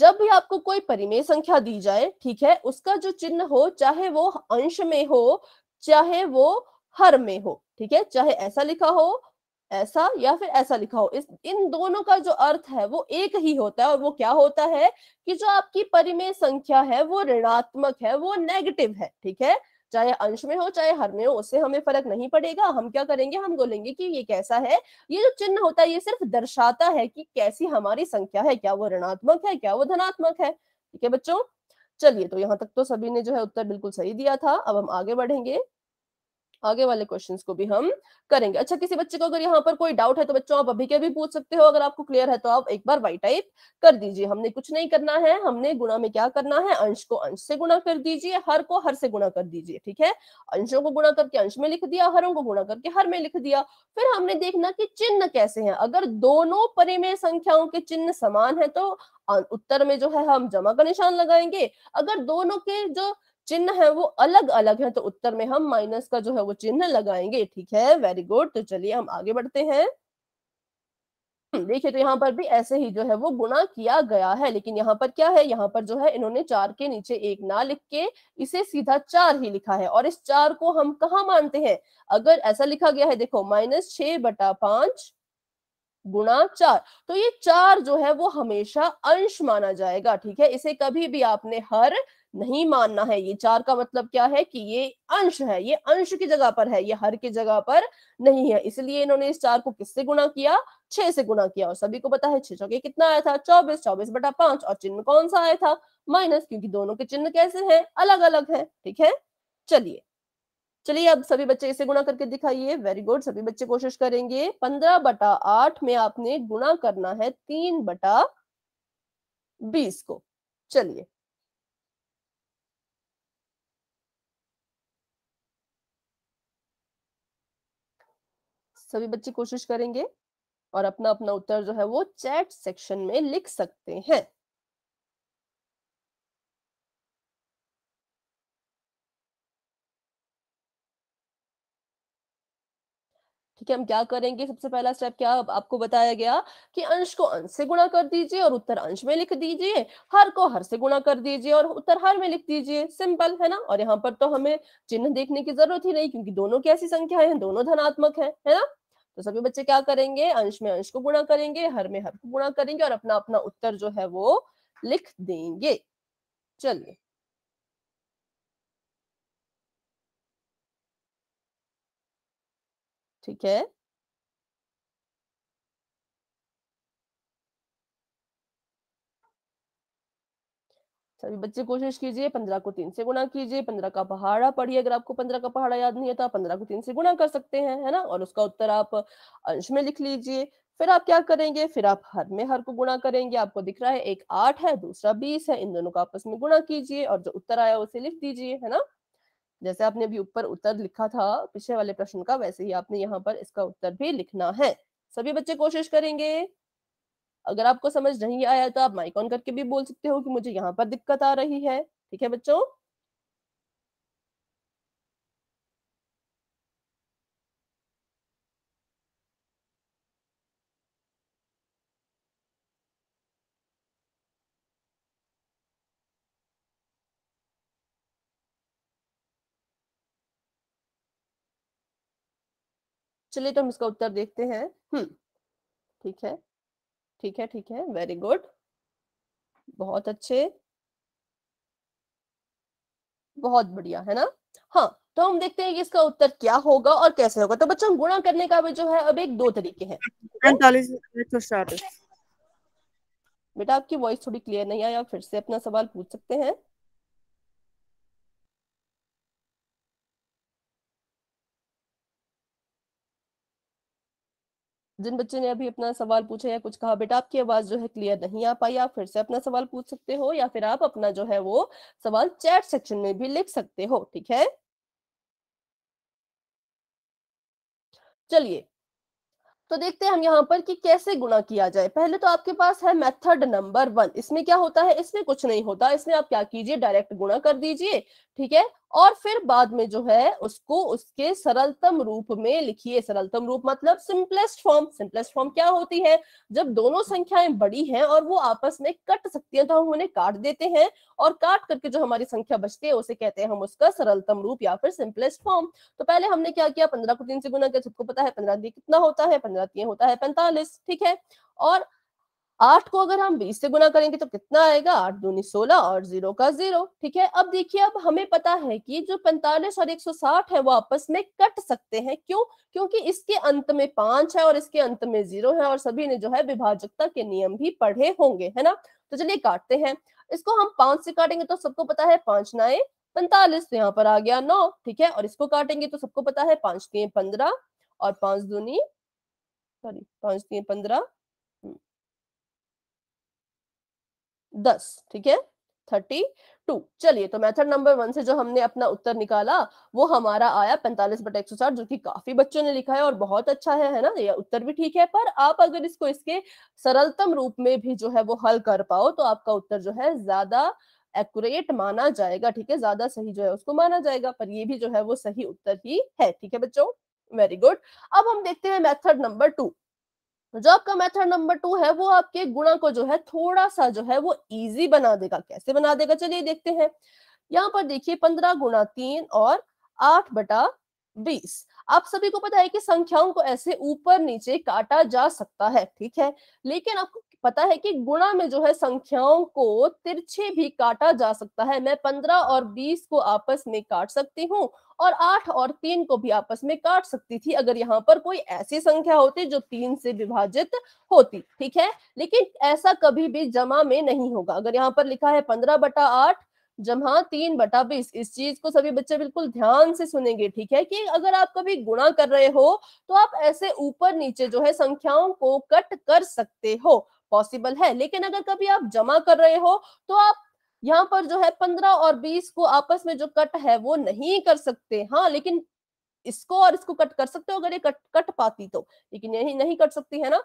जब भी आपको कोई परिमेय संख्या दी जाए ठीक है उसका जो चिन्ह हो चाहे वो अंश में हो चाहे वो हर में हो ठीक है चाहे ऐसा लिखा हो ऐसा या फिर ऐसा लिखा हो इस इन दोनों का जो अर्थ है वो एक ही होता है और वो क्या होता है कि जो आपकी परिमेय संख्या है वो ऋणात्मक है वो नेगेटिव है ठीक है चाहे अंश में हो चाहे हर में हो उससे हमें फर्क नहीं पड़ेगा हम क्या करेंगे हम बोलेंगे कि ये कैसा है ये जो चिन्ह होता है ये सिर्फ दर्शाता है कि कैसी हमारी संख्या है क्या वो ऋणात्मक है क्या वो धनात्मक है ठीक है बच्चों चलिए तो यहाँ तक तो सभी ने जो है उत्तर बिल्कुल सही दिया था अब हम आगे बढ़ेंगे आगे वाले क्वेश्चन को भी हम करेंगे अच्छा किसी बच्चे को अगर यहाँ पर कोई डाउट है तो बच्चों आप अभी के भी पूछ सकते हो अगर आपको क्लियर है तो आप एक बार वाई टाइप कर दीजिए हमने कुछ नहीं करना है हमने गुणा में क्या करना है अंश को अंश से गुणा कर दीजिए हर को हर से गुणा कर दीजिए ठीक है अंशों को गुणा करके अंश में लिख दिया हरों को गुणा करके हर में लिख दिया फिर हमने देखना की चिन्ह कैसे है अगर दोनों परिमेय संख्याओं के चिन्ह समान है तो उत्तर में जो है हम जमा का निशान लगाएंगे अगर दोनों के जो चिन्ह है वो अलग अलग है तो उत्तर में हम माइनस का जो है वो चिन्ह लगाएंगे ठीक है वेरी गुड तो चलिए हम आगे बढ़ते हैं हम्म, देखिए तो यहाँ पर भी ऐसे ही जो है वो गुणा किया गया है लेकिन यहाँ पर क्या है यहाँ पर जो है इन्होंने चार के नीचे एक ना लिख के इसे सीधा चार ही लिखा है और इस चार को हम कहा मानते हैं अगर ऐसा लिखा गया है देखो माइनस छ बटा पांच गुणा चार तो ये चार जो है वो हमेशा अंश माना जाएगा ठीक है इसे कभी भी आपने हर नहीं मानना है ये चार का मतलब क्या है कि ये अंश है ये अंश की जगह पर है ये हर की जगह पर नहीं है इसलिए इन्होंने इस चार को किससे गुणा किया छह से गुणा किया और सभी को पता है छह चौके कितना आया था चौबीस चौबीस बटा पांच और चिन्ह कौन सा आया था माइनस क्योंकि दोनों के चिन्ह कैसे हैं अलग अलग है ठीक है चलिए चलिए अब सभी बच्चे इसे गुणा करके दिखाइए वेरी गुड सभी बच्चे कोशिश करेंगे पंद्रह बटा आठ में आपने गुणा करना है तीन बटा बीस को चलिए सभी बच्चे कोशिश करेंगे और अपना अपना उत्तर जो है वो चैट सेक्शन में लिख सकते हैं ठीक है हम क्या करेंगे सबसे पहला स्टेप क्या आपको बताया गया कि अंश को अंश से गुणा कर दीजिए और उत्तर अंश में लिख दीजिए हर को हर से गुणा कर दीजिए और उत्तर हर में लिख दीजिए सिंपल है ना और यहाँ पर तो हमें चिन्ह देखने की जरूरत ही नहीं क्योंकि दोनों की ऐसी संख्या है दोनों धनात्मक है है ना तो सभी बच्चे क्या करेंगे अंश में अंश को गुणा करेंगे हर में हर को गुणा करेंगे और अपना अपना उत्तर जो है वो लिख देंगे चलिए ठीक है सभी बच्चे कोशिश कीजिए पंद्रह को तीन से गुणा कीजिए पंद्रह का पहाड़ा पढ़िए अगर आपको पंद्रह का पहाड़ा याद नहीं है तो आप पंद्रह को तीन से गुणा कर सकते हैं है ना और उसका उत्तर आप अंश में लिख लीजिए फिर आप क्या करेंगे फिर आप हर में हर को गुणा करेंगे आपको दिख रहा है एक आठ है दूसरा बीस है इन दोनों को आपस में गुणा कीजिए और जो उत्तर आया उसे लिख दीजिए है ना जैसे आपने अभी ऊपर उत्तर लिखा था पिछले वाले प्रश्न का वैसे ही आपने यहाँ पर इसका उत्तर भी लिखना है सभी बच्चे कोशिश करेंगे अगर आपको समझ नहीं आया तो आप माइक ऑन करके भी बोल सकते हो कि मुझे यहाँ पर दिक्कत आ रही है ठीक है बच्चों चलिए तो हम इसका उत्तर देखते हैं हम्म ठीक है ठीक है ठीक है वेरी गुड बहुत अच्छे बहुत बढ़िया है ना हाँ तो हम देखते हैं कि इसका उत्तर क्या होगा और कैसे होगा तो बच्चों गुणा करने का भी जो है अब एक दो तरीके हैं तो बेटा आपकी वॉइस थोड़ी क्लियर नहीं आया फिर से अपना सवाल पूछ सकते हैं जिन बच्चे ने अभी अपना सवाल पूछा या कुछ कहा बेटा आपकी आवाज जो है क्लियर नहीं आ पाई आप फिर से अपना सवाल पूछ सकते हो या फिर आप अपना जो है वो सवाल चैट सेक्शन में भी लिख सकते हो ठीक है चलिए तो देखते हैं हम यहाँ पर कि कैसे गुणा किया जाए पहले तो आपके पास है मेथड नंबर वन इसमें क्या होता है इसमें कुछ नहीं होता इसमें आप क्या कीजिए डायरेक्ट गुणा कर दीजिए ठीक है और फिर बाद में जो है उसको उसके सरलतम रूप में लिखिए सरलतम रूप मतलब सिंपलेस्ट फॉर्म सिंपलेस्ट फॉर्म क्या होती है जब दोनों संख्याएं बड़ी हैं और वो आपस में कट सकती हैं तो हम उन्हें काट देते हैं और काट करके जो हमारी संख्या बचती है उसे कहते हैं हम उसका सरलतम रूप या फिर सिंपलेस्ट फॉर्म तो पहले हमने क्या किया पंद्रह को तीन से गुना किया सबको पता है पंद्रह दिए कितना होता है पंद्रह तीन होता है पैंतालीस ठीक है और आठ को अगर हम बीस से गुना करेंगे तो कितना आएगा आठ दूनी सोलह और जीरो का जीरो ठीक है अब देखिए अब हमें पता है कि जो पैंतालीस और एक सौ साठ है वो आपस में कट सकते हैं क्यों क्योंकि इसके अंत में पांच है और इसके अंत में जीरो है और सभी ने जो है विभाजकता के नियम भी पढ़े होंगे है ना तो चलिए काटते हैं इसको हम पांच से काटेंगे तो सबको पता है पांच नाए पैंतालीस तो यहाँ पर आ गया नौ ठीक है और इसको काटेंगे तो सबको पता है पांच तीन पंद्रह और पांच दूनी सॉरी पांच तीन पंद्रह दस ठीक है थर्टी टू चलिए तो मेथड नंबर वन से जो हमने अपना उत्तर निकाला वो हमारा आया पैंतालीस बट एक सौ साठ जो कि काफी बच्चों ने लिखा है और बहुत अच्छा है है ना ये उत्तर भी ठीक है पर आप अगर इसको इसके सरलतम रूप में भी जो है वो हल कर पाओ तो आपका उत्तर जो है ज्यादा एक्यूरेट माना जाएगा ठीक है ज्यादा सही जो है उसको माना जाएगा पर ये भी जो है वो सही उत्तर ही है ठीक है बच्चों वेरी गुड अब हम देखते हैं मेथड नंबर टू तो जो आपका मेथड नंबर टू है वो आपके गुणा को जो है थोड़ा सा जो है वो इजी बना देगा कैसे बना देगा चलिए देखते हैं यहाँ पर देखिए पंद्रह गुणा तीन और आठ बटा बीस आप सभी को पता है कि संख्याओं को ऐसे ऊपर नीचे काटा जा सकता है ठीक है लेकिन आपको पता है कि गुणा में जो है संख्याओं को तिरछे भी काटा जा सकता है मैं पंद्रह और बीस को आपस में काट सकती हूँ और आठ और तीन को भी आपस में काट सकती थी अगर यहाँ पर कोई ऐसी संख्या होती जो तीन से विभाजित होती ठीक है लेकिन ऐसा कभी भी जमा में नहीं होगा अगर यहाँ पर लिखा है पंद्रह बटा आठ जमा तीन बटा बीस इस चीज को सभी बच्चे बिल्कुल ध्यान से सुनेंगे ठीक है कि अगर आप कभी गुणा कर रहे हो तो आप ऐसे ऊपर नीचे जो है संख्याओं को कट कर सकते हो पॉसिबल है लेकिन अगर कभी आप जमा कर रहे हो तो आप यहाँ पर जो है पंद्रह और बीस को आपस में जो कट है वो नहीं कर सकते हाँ लेकिन इसको और इसको कट कर सकते हो अगर ये कट कट पाती तो लेकिन यही नहीं कट सकती है ना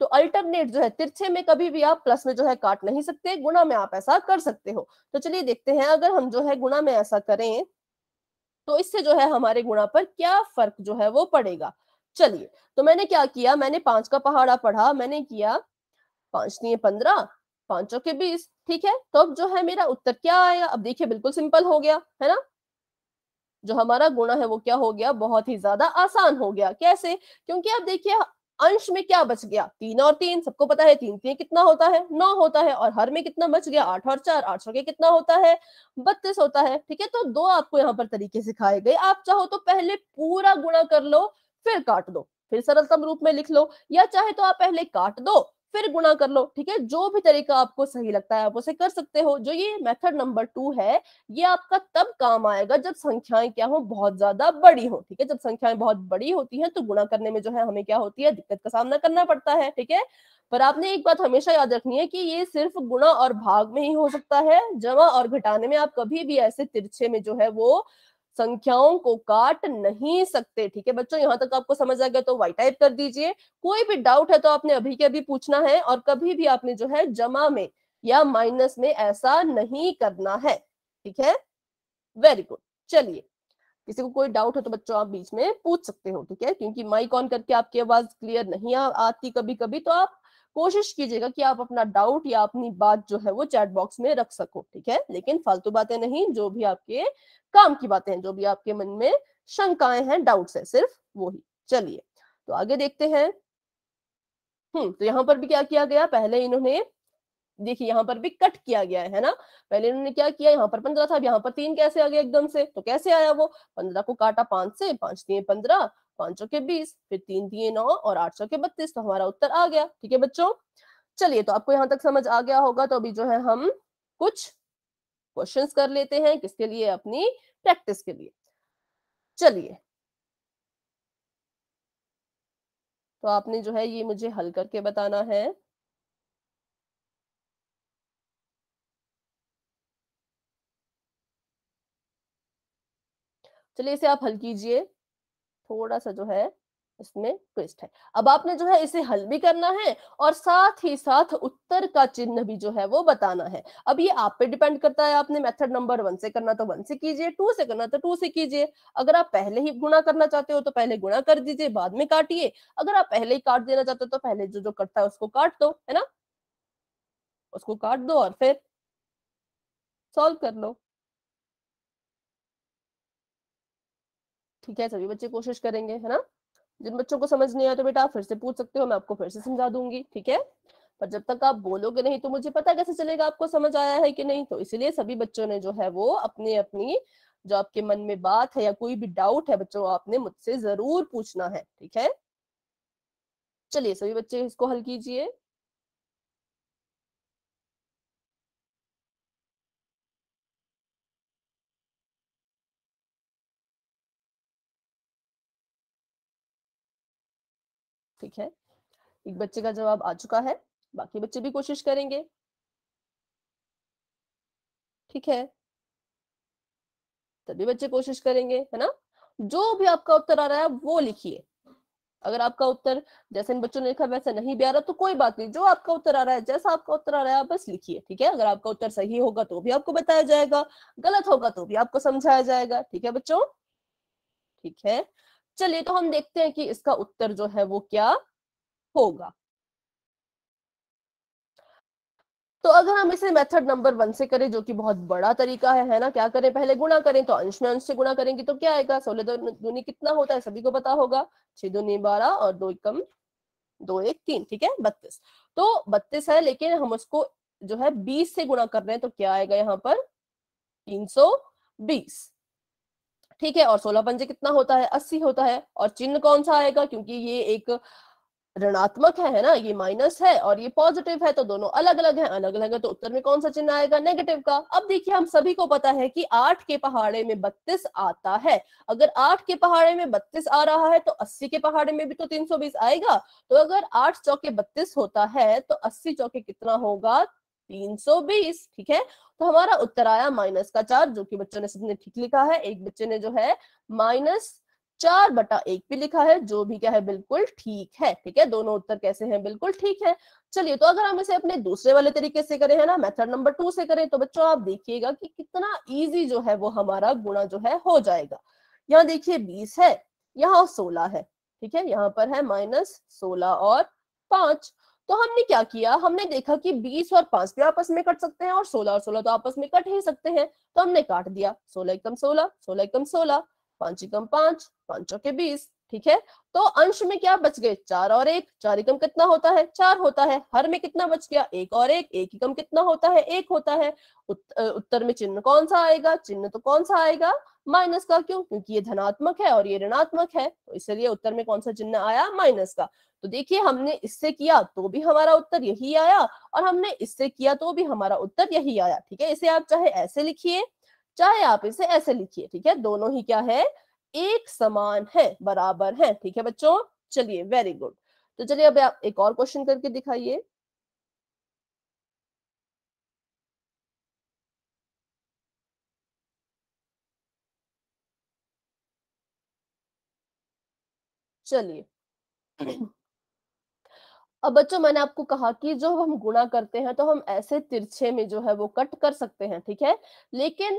तो अल्टरनेट जो है तिरछे में कभी भी आप प्लस में जो है काट नहीं सकते गुणा में आप ऐसा कर सकते हो तो चलिए देखते हैं अगर हम जो है गुणा में ऐसा करें तो इससे जो है हमारे गुणा पर क्या फर्क जो है वो पड़ेगा चलिए तो मैंने क्या किया मैंने पांच का पहाड़ा पढ़ा मैंने किया पांच है पंद्रह पांचों के बीस ठीक है तो अब जो है मेरा उत्तर क्या आया अब देखिए बिल्कुल सिंपल हो गया है ना जो हमारा गुणा है वो क्या हो गया बहुत ही ज्यादा आसान हो गया कैसे क्योंकि अब देखिए अंश में क्या बच गया तीन और तीन सबको पता है तीन तीन कितना होता है नौ होता है और हर में कितना बच गया आठ और चार आठ सौ के कितना होता है बत्तीस होता है ठीक है तो दो आपको यहाँ पर तरीके सिखाए गए आप चाहो तो पहले पूरा गुणा कर लो फिर काट दो फिर सरलतम रूप में लिख लो या चाहे तो आप पहले काट दो फिर गुणा कर लो ठीक है जो भी तरीका आपको सही लगता है आप उसे कर सकते हो जो ये मेथड नंबर टू है ये आपका तब काम आएगा जब संख्याएं क्या हो बहुत ज्यादा बड़ी हो ठीक है जब संख्याएं बहुत बड़ी होती हैं तो गुणा करने में जो है हमें क्या होती है दिक्कत का सामना करना पड़ता है ठीक है पर आपने एक बात हमेशा याद रखनी है कि ये सिर्फ गुणा और भाग में ही हो सकता है जमा और घटाने में आप कभी भी ऐसे तिरछे में जो है वो संख्याओं को काट नहीं सकते ठीक है बच्चों यहाँ तक आपको समझ आ गया तो वाई टाइप कर दीजिए कोई भी डाउट है तो आपने अभी के अभी पूछना है और कभी भी आपने जो है जमा में या माइनस में ऐसा नहीं करना है ठीक है वेरी गुड चलिए किसी को कोई डाउट है तो बच्चों आप बीच में पूछ सकते हो ठीक है क्योंकि माइक ऑन करके आपकी आवाज क्लियर नहीं आती कभी कभी तो आप कोशिश कीजिएगा कि आप अपना डाउट या अपनी बात जो है वो चैट बॉक्स में रख सको ठीक है लेकिन फालतू बातें नहीं जो भी आपके काम की बातें हैं जो भी आपके मन में शंकाएं हैं डाउट्स है सिर्फ वो ही चलिए तो आगे देखते हैं हम्म तो यहाँ पर भी क्या किया गया पहले इन्होंने देखिए यहाँ पर भी कट किया गया है ना पहले इन्होंने क्या किया यहाँ पर पंद्रह था अब यहाँ पर तीन कैसे आ गया एकदम से तो कैसे आया वो पंद्रह को काटा पांच से पांच तीन पंद्रह पांच सौ के बीस फिर तीन दिए नौ और आठ सौ के बत्तीस तो हमारा उत्तर आ गया ठीक है बच्चों चलिए तो आपको यहाँ तक समझ आ गया होगा तो अभी जो है हम कुछ क्वेश्चन कर लेते हैं किसके लिए अपनी प्रैक्टिस के लिए चलिए तो आपने जो है ये मुझे हल करके बताना है चलिए इसे आप हल कीजिए थोड़ा सा जो है इसमें ट्विस्ट है अब आपने जो है इसे हल भी करना है और साथ ही साथ उत्तर का चिन्ह भी जो है वो बताना है अब ये आप पे डिपेंड करता है आपने मेथड नंबर वन से करना तो वन से कीजिए टू से करना तो टू से कीजिए अगर आप पहले ही गुणा करना चाहते हो तो पहले गुणा कर दीजिए बाद में काटिए अगर आप पहले ही काट देना चाहते हो तो पहले जो जो कटता है उसको काट दो है ना उसको काट दो और फिर सॉल्व कर लो ठीक है सभी बच्चे कोशिश करेंगे है ना जिन बच्चों को समझ नहीं आया तो बेटा आप फिर से पूछ सकते हो मैं आपको फिर से समझा दूंगी ठीक है पर जब तक आप बोलोगे नहीं तो मुझे पता कैसे चलेगा आपको समझ आया है कि नहीं तो इसलिए सभी बच्चों ने जो है वो अपनी अपनी जो आपके मन में बात है या कोई भी डाउट है बच्चों आपने मुझसे जरूर पूछना है ठीक है चलिए सभी बच्चे इसको हल कीजिए ठीक है एक बच्चे का जवाब आ चुका है बाकी बच्चे भी कोशिश करेंगे ठीक है तभी बच्चे कोशिश करेंगे है ना जो भी आपका उत्तर आ रहा है वो लिखिए अगर आपका उत्तर जैसे इन बच्चों ने लिखा वैसा नहीं भी आ रहा तो कोई बात नहीं जो आपका उत्तर आ रहा है जैसा आपका उत्तर आ रहा है बस लिखिए ठीक है अगर आपका उत्तर सही होगा तो भी आपको बताया जाएगा गलत होगा तो भी आपको समझाया जाएगा ठीक है बच्चों ठीक है चलिए तो हम देखते हैं कि इसका उत्तर जो है वो क्या होगा तो अगर हम इसे मेथड नंबर वन से करें जो कि बहुत बड़ा तरीका है है ना क्या करें पहले गुणा करें तो अंश में अंश से गुणा करेंगे तो क्या आएगा सोलह दुनी कितना होता है सभी को पता होगा छह दूनी बारह और दो कम दो एक तीन ठीक है बत्तीस तो बत्तीस है लेकिन हम उसको जो है बीस से गुणा कर रहे हैं तो क्या आएगा यहाँ पर तीन सौ बीस ठीक है और सोलह पंजे कितना होता है अस्सी होता है और चिन्ह कौन सा आएगा क्योंकि ये एक ऋणात्मक है है ना ये माइनस है और ये पॉजिटिव है तो दोनों अलग अलग हैं अलग अलग है तो उत्तर में कौन सा चिन्ह आएगा नेगेटिव का अब देखिए हम सभी को पता है कि आठ के पहाड़े में बत्तीस आता है अगर आठ के पहाड़े में बत्तीस आ रहा है तो अस्सी के पहाड़े में भी तो तीन सौ बीस आएगा तो अगर आठ चौके बत्तीस होता है तो अस्सी चौके कितना होगा तीन सौ बीस ठीक है तो हमारा उत्तर आया माइनस का चार जो कि बच्चों ने सबने ठीक लिखा है एक बच्चे ने जो है माइनस चार बटा एक भी लिखा है जो भी क्या है बिल्कुल ठीक है ठीक है दोनों उत्तर कैसे हैं बिल्कुल ठीक है चलिए तो अगर हम इसे अपने दूसरे वाले तरीके से करें है ना मेथड नंबर टू से करें तो बच्चों आप देखिएगा कि कितना इजी जो है वो हमारा गुणा जो है हो जाएगा यहाँ देखिए बीस है यहाँ सोलह है ठीक है यहाँ पर है माइनस सोलह और पांच तो हमने क्या किया हमने देखा कि 20 और 5 भी आपस में कट सकते हैं और 16 और 16 तो आपस में कट ही सकते हैं तो हमने काट दिया 16 एकम 16 16 एकम 16 पांच एकम पांच पांच के 20 ठीक है तो अंश में क्या बच गए चार और एक चार एकम कितना होता है चार होता है हर में कितना बच गया एक और एक एक एकम कितना होता है एक होता है उत, उत्तर में चिन्ह कौन सा आएगा चिन्ह तो कौन सा आएगा माइनस का क्यों क्योंकि ये धनात्मक है और ये ऋणात्मक है तो इसलिए उत्तर में कौन सा चिन्ह आया माइनस का तो देखिए हमने इससे किया तो भी हमारा उत्तर यही आया और हमने इससे किया तो भी हमारा उत्तर यही आया ठीक है इसे आप चाहे ऐसे लिखिए चाहे आप इसे ऐसे लिखिए ठीक है दोनों ही क्या है एक समान है बराबर है ठीक है बच्चों चलिए वेरी गुड तो चलिए अब आप एक और क्वेश्चन करके दिखाइए चलिए अब बच्चों मैंने आपको कहा कि जो हम गुणा करते हैं तो हम ऐसे तिरछे में जो है वो कट कर सकते हैं ठीक है लेकिन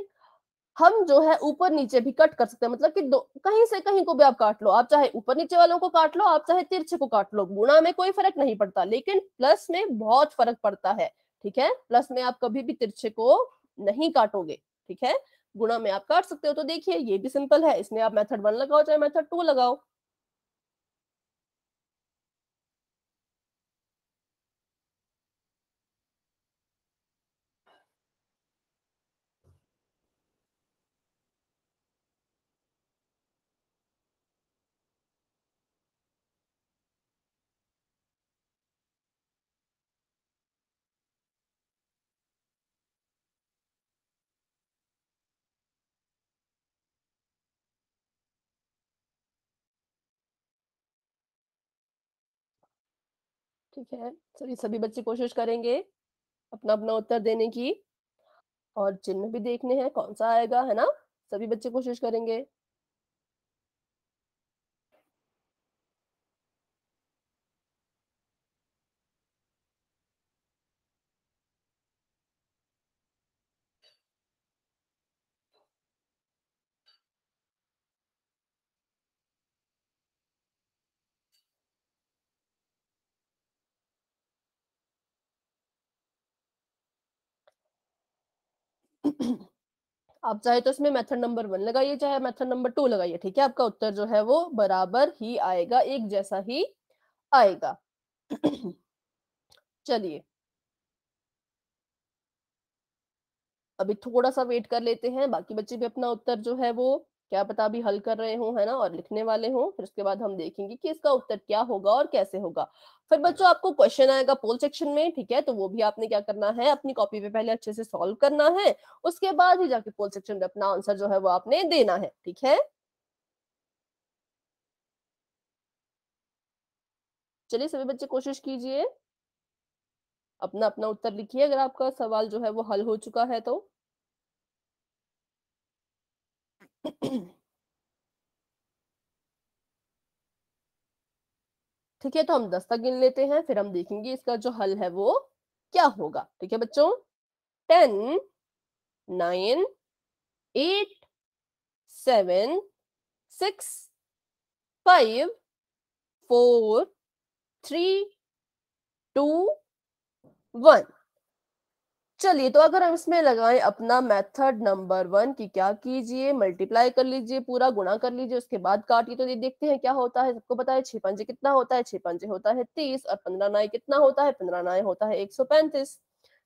हम जो है ऊपर नीचे भी कट कर सकते हैं मतलब कि दो कहीं से कहीं को भी आप काट लो आप चाहे ऊपर नीचे वालों को काट लो आप चाहे तिरछे को काट लो गुणा में कोई फर्क नहीं पड़ता लेकिन प्लस में बहुत फर्क पड़ता है ठीक है प्लस में आप कभी भी तिरछे को नहीं काटोगे ठीक है गुणा में आप काट सकते हो तो देखिए ये भी सिंपल है इसमें आप मेथड वन लगाओ चाहे मेथड टू लगाओ ठीक है चलिए तो सभी बच्चे कोशिश करेंगे अपना अपना उत्तर देने की और चिन्ह भी देखने हैं कौन सा आएगा है ना सभी बच्चे कोशिश करेंगे आप चाहे तो इसमें मेथड नंबर वन लगाइए चाहे मेथड नंबर टू लगाइए ठीक है आपका उत्तर जो है वो बराबर ही आएगा एक जैसा ही आएगा चलिए अभी थोड़ा सा वेट कर लेते हैं बाकी बच्चे भी अपना उत्तर जो है वो क्या पता अभी हल कर रहे हो है ना और लिखने वाले हो फिर उसके बाद हम देखेंगे कि इसका उत्तर क्या होगा और कैसे होगा फिर बच्चों अच्छा। आपको क्वेश्चन आएगा पोल सेक्शन में ठीक है तो वो भी आपने क्या करना है अपनी कॉपी पे पहले अच्छे से सॉल्व करना है उसके बाद ही जाके पोल सेक्शन में अपना आंसर जो है वो आपने देना है ठीक है चलिए सभी बच्चे कोशिश कीजिए अपना अपना उत्तर लिखिए अगर आपका सवाल जो है वो हल हो चुका है तो ठीक है तो हम दस तक गिन लेते हैं फिर हम देखेंगे इसका जो हल है वो क्या होगा ठीक है बच्चों ten nine eight seven six five four three two one चलिए तो अगर हम इसमें लगाएं अपना मेथड नंबर वन की क्या कीजिए मल्टीप्लाई कर लीजिए पूरा गुणा कर लीजिए उसके बाद काटिए तो ये देखते हैं क्या होता है सबको पता है छह पंजे कितना होता है छह पंजे होता है तीस और पंद्रह नाए कितना होता है पंद्रह नाए होता है एक सौ पैंतीस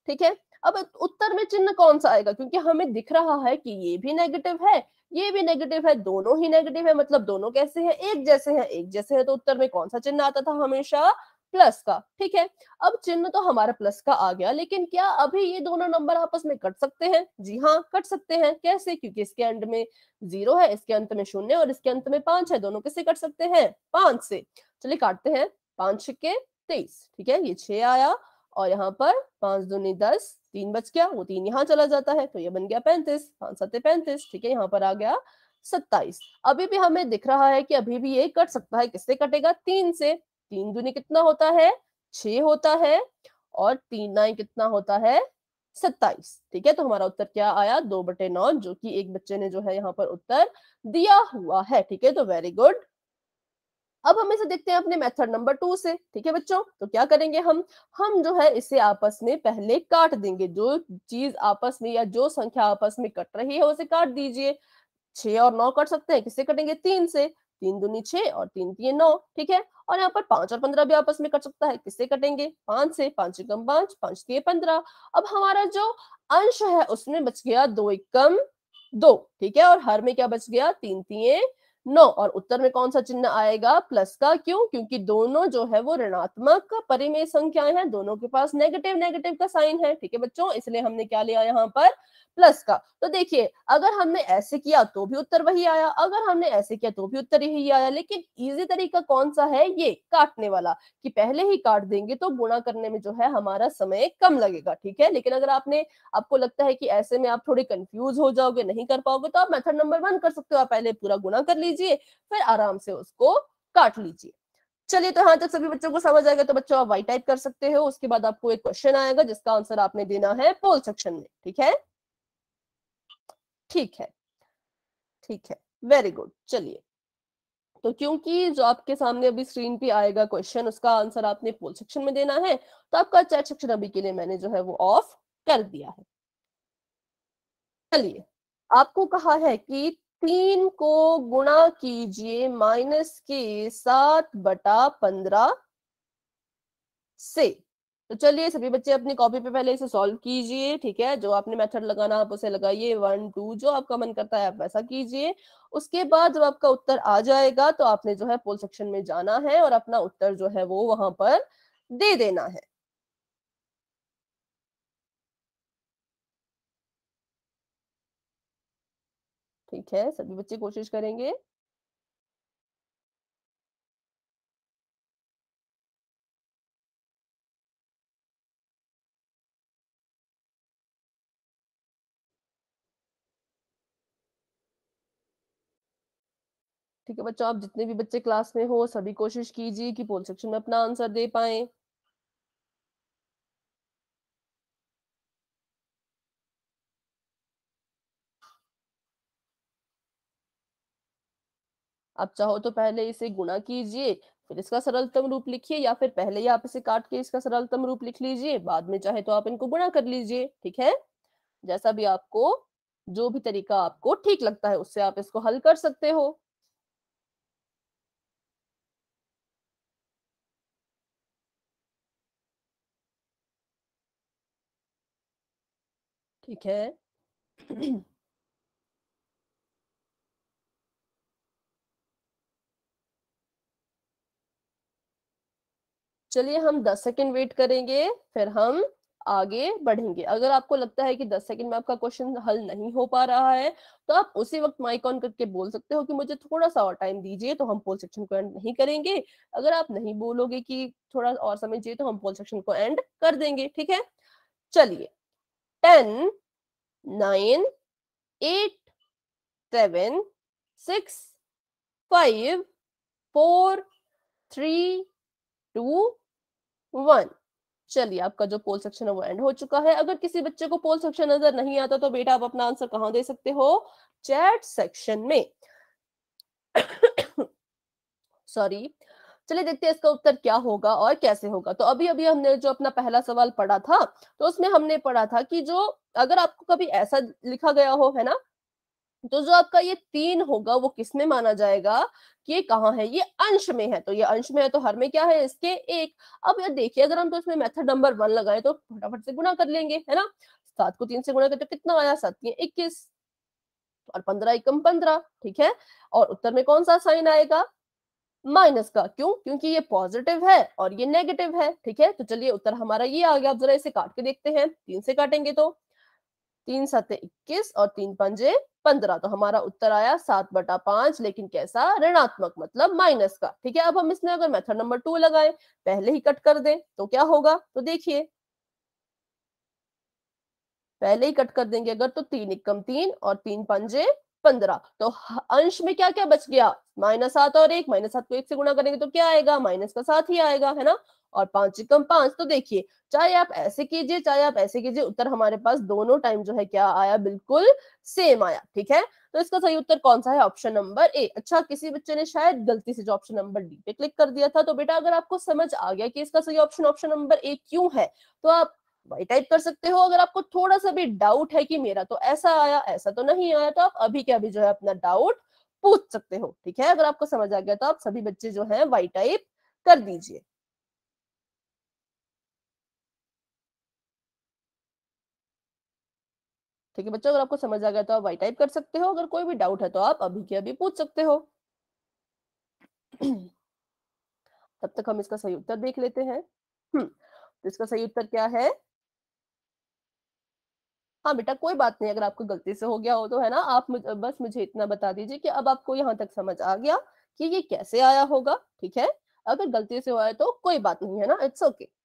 ठीक है अब उत्तर में चिन्ह कौन सा आएगा क्योंकि हमें दिख रहा है कि ये भी नेगेटिव है ये भी नेगेटिव है दोनों ही नेगेटिव है मतलब दोनों कैसे हैं एक जैसे हैं एक जैसे हैं तो उत्तर में कौन सा चिन्ह आता था हमेशा प्लस का ठीक है अब चिन्ह तो हमारा प्लस का आ गया लेकिन क्या अभी ये दोनों नंबर आपस में कट सकते हैं जी हाँ कट सकते हैं कैसे क्योंकि इसके अंत में जीरो है इसके अंत में शून्य और इसके अंत में पांच है दोनों किससे कट सकते हैं पांच से चलिए काटते हैं पांच के तेईस ठीक है ये छह आया और यहाँ पर पांच दूनी दस तीन बच गया वो तीन यहाँ चला जाता है तो ये बन गया पैंतीस पांच सत्य पैंतीस ठीक है यहाँ पर आ गया सत्ताईस अभी भी हमें दिख रहा है कि अभी भी ये कट सकता है किससे कटेगा तीन से तीन दूनी कितना होता है छ होता है और तीन नाइन कितना होता है सत्ताईस ठीक है तो हमारा उत्तर क्या आया दो बटे नौ जो कि एक बच्चे ने जो है यहाँ पर उत्तर दिया हुआ है ठीक है तो वेरी गुड अब हम इसे देखते हैं अपने मेथड नंबर टू से ठीक है बच्चों तो क्या करेंगे हम हम जो है इसे आपस में पहले काट देंगे जो चीज आपस में या जो संख्या आपस में कट रही है उसे काट दीजिए छ और नौ कट सकते हैं किससे कटेंगे तीन से तीन दूनी छह और तीन तीन नौ ठीक है और यहाँ पर पांच और पंद्रह भी आपस में कट सकता है किससे कटेंगे पांच से पांच एकम पांच पांच तीन पंद्रह अब हमारा जो अंश है उसमें बच गया दो एकम दो ठीक है और हर में क्या बच गया तीन तीन नो और उत्तर में कौन सा चिन्ह आएगा प्लस का क्यों क्योंकि दोनों जो है वो ऋणात्मक परिमेय संख्याएं हैं दोनों के पास नेगेटिव नेगेटिव का साइन है ठीक है बच्चों इसलिए हमने क्या लिया यहाँ पर प्लस का तो देखिए अगर हमने ऐसे किया तो भी उत्तर वही आया अगर हमने ऐसे किया तो भी उत्तर यही आया लेकिन इजी तरीका कौन सा है ये काटने वाला कि पहले ही काट देंगे तो गुणा करने में जो है हमारा समय कम लगेगा ठीक है लेकिन अगर आपने आपको लगता है कि ऐसे में आप थोड़े कंफ्यूज हो जाओगे नहीं कर पाओगे तो आप मेथड नंबर वन कर सकते हो आप पहले पूरा गुणा कर लीजिए लीजिए फिर आराम से उसको काट लीजिए चलिए तो यहाँ तक सभी बच्चों को समझ आएगा तो बच्चों आप वाई टाइप कर सकते हो उसके बाद आपको एक क्वेश्चन आएगा जिसका आंसर आपने देना है पोल सेक्शन में ठीक है ठीक है ठीक है वेरी गुड चलिए तो क्योंकि जो आपके सामने अभी स्क्रीन पे आएगा क्वेश्चन उसका आंसर आपने पोल सेक्शन में देना है तो आपका चैट सेक्शन अभी के लिए मैंने जो है वो ऑफ कर दिया है चलिए आपको कहा है कि तीन को गुणा कीजिए माइनस के सात बटा पंद्रह से तो चलिए सभी बच्चे अपनी कॉपी पे पहले इसे सॉल्व कीजिए ठीक है जो आपने मेथड लगाना आप उसे लगाइए वन टू जो आपका मन करता है आप वैसा कीजिए उसके बाद जब आपका उत्तर आ जाएगा तो आपने जो है पोल सेक्शन में जाना है और अपना उत्तर जो है वो वहां पर दे देना है ठीक है सभी बच्चे कोशिश करेंगे ठीक है बच्चों आप जितने भी बच्चे क्लास में हो सभी कोशिश कीजिए कि पोल सेक्शन में अपना आंसर दे पाए आप चाहो तो पहले इसे गुणा कीजिए फिर इसका सरलतम रूप लिखिए या फिर पहले ही आप इसे काट के इसका सरलतम रूप लिख लीजिए बाद में चाहे तो आप इनको गुणा कर लीजिए ठीक है जैसा भी आपको जो भी तरीका आपको ठीक लगता है उससे आप इसको हल कर सकते हो ठीक है चलिए हम दस सेकेंड वेट करेंगे फिर हम आगे बढ़ेंगे अगर आपको लगता है कि 10 सेकंड में आपका क्वेश्चन हल नहीं हो पा रहा है तो आप उसी वक्त माइक ऑन करके बोल सकते हो कि मुझे थोड़ा सा और टाइम दीजिए तो हम पोल सेक्शन को एंड नहीं करेंगे अगर आप नहीं बोलोगे कि थोड़ा और समय चाहिए तो हम पोल सेक्शन को एंड कर देंगे ठीक है चलिए ten nine eight seven six five four three two one चलिए आपका जो पोल सेक्शन है वो एंड हो चुका है अगर किसी बच्चे को पोल सेक्शन नजर नहीं आता तो बेटा आप अपना आंसर कहाँ दे सकते हो चैट सेक्शन में सॉरी चलिए देखते हैं इसका उत्तर क्या होगा और कैसे होगा तो अभी अभी हमने जो अपना पहला सवाल पढ़ा था तो उसमें हमने पढ़ा था कि जो अगर आपको कभी ऐसा लिखा गया हो है ना तो जो आपका ये तीन होगा वो किस में माना जाएगा कि कहाँ है ये अंश में है तो ये अंश में है तो हर में क्या है इसके एक अब ये देखिए अगर हम तो इसमें मेथड नंबर वन लगाए तो फटाफट से गुना कर लेंगे है ना सात को तीन से गुना करते तो कितना आया सात इक्कीस और पंद्रह एकम पंद्रह ठीक है और उत्तर में कौन सा साइन आएगा माइनस का क्यों क्योंकि ये पॉजिटिव है और ये नेगेटिव है ठीक है तो चलिए उत्तर हमारा ये आ गया आप जरा इसे काट के देखते हैं तीन से काटेंगे तो तीन सात इक्कीस और तीन पंजे पंद्रह तो हमारा उत्तर आया सात बटा पांच लेकिन कैसा ऋणात्मक मतलब माइनस का ठीक है अब हम इसमें अगर मेथड नंबर टू लगाए पहले ही कट कर दें तो क्या होगा तो देखिए पहले ही कट कर देंगे अगर तो तीन इक्कम तीन और तीन पंजे पंद्रह तो अंश में क्या क्या बच गया माइनस सात और एक माइनस सात को एक से गुणा करेंगे तो क्या आएगा माइनस का सात ही आएगा है ना और पांच एकम पांच तो देखिए चाहे आप ऐसे कीजिए चाहे आप ऐसे कीजिए उत्तर हमारे पास दोनों टाइम जो है क्या आया बिल्कुल सेम आया ठीक है तो इसका सही उत्तर कौन सा है ऑप्शन नंबर ए अच्छा किसी बच्चे ने शायद गलती से जो ऑप्शन नंबर डी पे क्लिक कर दिया था तो बेटा अगर आपको समझ आ गया कि इसका सही ऑप्शन ऑप्शन नंबर ए क्यों है तो आप वाई टाइप कर सकते हो अगर आपको थोड़ा सा भी डाउट है कि मेरा तो ऐसा आया ऐसा तो नहीं आया तो आप अभी क्या अभी जो है अपना डाउट पूछ सकते हो ठीक है अगर आपको समझ आ गया तो आप सभी बच्चे जो है वाई टाइप कर दीजिए ठीक है बच्चों अगर आपको समझ आ गया तो आप वाई टाइप कर सकते हो अगर कोई भी डाउट है तो आप अभी के अभी पूछ सकते हो तब तक हम इसका सही उत्तर देख लेते हैं हम्म, तो इसका सही उत्तर क्या है हाँ बेटा कोई बात नहीं अगर आपको गलती से हो गया हो तो है ना आप मुझ, बस मुझे इतना बता दीजिए कि अब आपको यहाँ तक समझ आ गया कि ये कैसे आया होगा ठीक है अगर गलती से हुआ है तो कोई बात नहीं है ना इट्स ओके okay.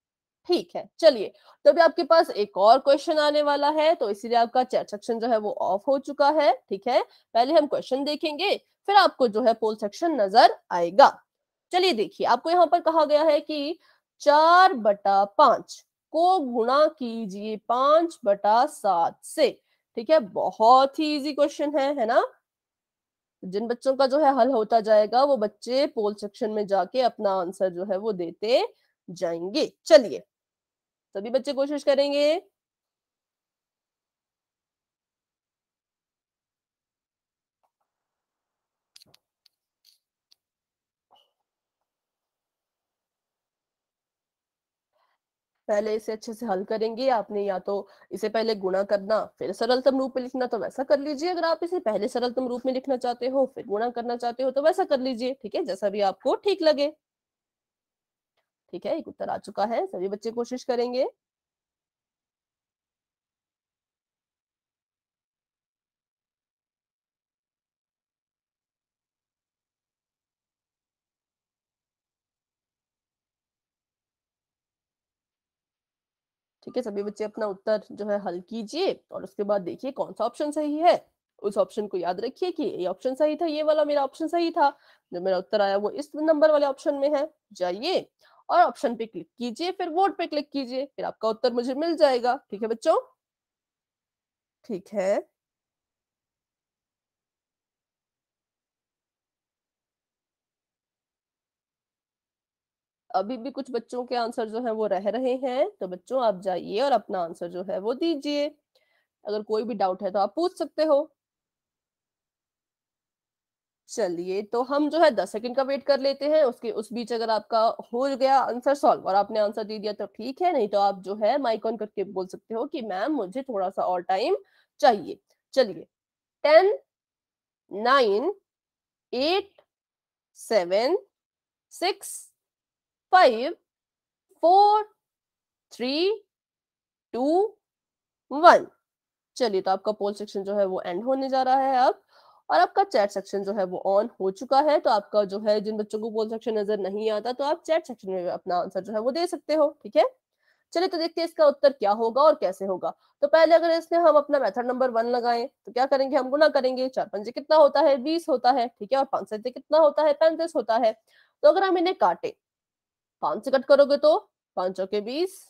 ठीक है चलिए तो अभी आपके पास एक और क्वेश्चन आने वाला है तो इसीलिए आपका चैट सेक्शन जो है वो ऑफ हो चुका है ठीक है पहले हम क्वेश्चन देखेंगे फिर आपको जो है पोल सेक्शन नजर आएगा चलिए देखिए आपको यहाँ पर कहा गया है कि चार बटा पांच को गुणा कीजिए पांच बटा सात से ठीक है बहुत ही इजी क्वेश्चन है है ना जिन बच्चों का जो है हल होता जाएगा वो बच्चे पोल सेक्शन में जाके अपना आंसर जो है वो देते जाएंगे चलिए सभी बच्चे कोशिश करेंगे पहले इसे अच्छे से हल करेंगे आपने या तो इसे पहले गुणा करना फिर सरलतम रूप में लिखना तो वैसा कर लीजिए अगर आप इसे पहले सरलतम रूप में लिखना चाहते हो फिर गुणा करना चाहते हो तो वैसा कर लीजिए ठीक है जैसा भी आपको ठीक लगे ठीक है एक उत्तर आ चुका है सभी बच्चे कोशिश करेंगे ठीक है सभी बच्चे अपना उत्तर जो है हल कीजिए और उसके बाद देखिए कौन सा ऑप्शन सही है उस ऑप्शन को याद रखिए कि ये ऑप्शन सही था ये वाला मेरा ऑप्शन सही था जो मेरा उत्तर आया वो इस नंबर वाले ऑप्शन में है जाइए और ऑप्शन पे क्लिक कीजिए फिर वोट पे क्लिक कीजिए फिर आपका उत्तर मुझे मिल जाएगा ठीक है बच्चों ठीक है अभी भी कुछ बच्चों के आंसर जो है वो रह रहे हैं तो बच्चों आप जाइए और अपना आंसर जो है वो दीजिए अगर कोई भी डाउट है तो आप पूछ सकते हो चलिए तो हम जो है दस सेकंड का वेट कर लेते हैं उसके उस बीच अगर आपका हो गया आंसर सॉल्व और आपने आंसर दे दिया तो ठीक है नहीं तो आप जो है माइक ऑन करके बोल सकते हो कि मैम मुझे थोड़ा सा और टाइम चाहिए चलिए ten nine eight seven six five four three two one चलिए तो आपका पोल सेक्शन जो है वो एंड होने जा रहा है अब और आपका चैट सेक्शन जो है वो ऑन हो चुका है तो आपका जो है जिन बच्चों को पोल सेक्शन नजर नहीं आता तो आप चैट सेक्शन में अपना आंसर जो है वो दे सकते हो ठीक है चलिए तो देखते हैं इसका उत्तर क्या होगा और कैसे होगा तो पहले अगर इसने हम अपना मेथड नंबर वन लगाएं तो क्या करेंगे हम गुना करेंगे चार पंजे कितना होता है बीस होता है ठीक है और पांच सत्य कितना होता है पैंतीस होता है तो अगर हम इन्हें काटे पांच से कट करोगे तो पांचों के बीस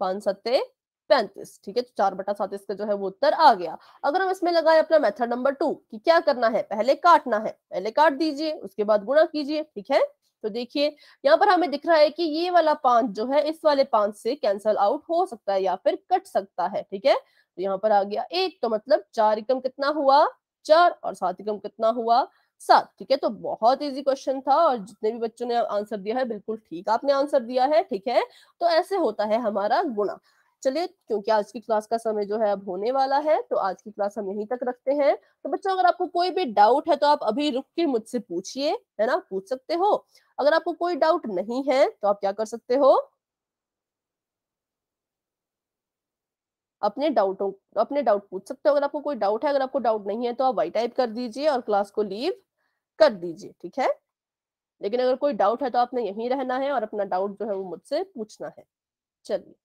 पांच सत्ते पैंतीस ठीक है तो चार बटा सात इसका जो है वो उत्तर आ गया अगर हम इसमें लगाए अपना मेथड नंबर टू कि क्या करना है पहले काटना है पहले काट दीजिए उसके बाद गुणा कीजिए ठीक है तो देखिए यहाँ पर हमें दिख रहा है कि ये वाला पांच जो है इस वाले पांच से कैंसल आउट हो सकता है या फिर कट सकता है ठीक है तो यहाँ पर आ गया एक तो मतलब चार एकम कितना हुआ चार और सात एकम कितना हुआ सात ठीक है तो बहुत इजी क्वेश्चन था और जितने भी बच्चों ने आंसर दिया है बिल्कुल ठीक आपने आंसर दिया है ठीक है तो ऐसे होता है हमारा गुणा चलिए क्योंकि आज की क्लास का समय जो है अब होने वाला है तो आज की क्लास हम यहीं तक रखते हैं तो बच्चों अगर आपको कोई भी डाउट है तो आप अभी रुक के मुझसे पूछिए है ना पूछ सकते हो अगर आपको कोई डाउट नहीं है तो आप क्या कर सकते हो अपने डाउटों अपने डाउट पूछ सकते हो अगर आपको कोई डाउट है अगर आपको डाउट नहीं है तो आप वाई टाइप कर दीजिए और क्लास को लीव कर दीजिए ठीक है लेकिन अगर कोई डाउट है तो आपने यहीं रहना है और अपना डाउट जो है वो मुझसे पूछना है चलिए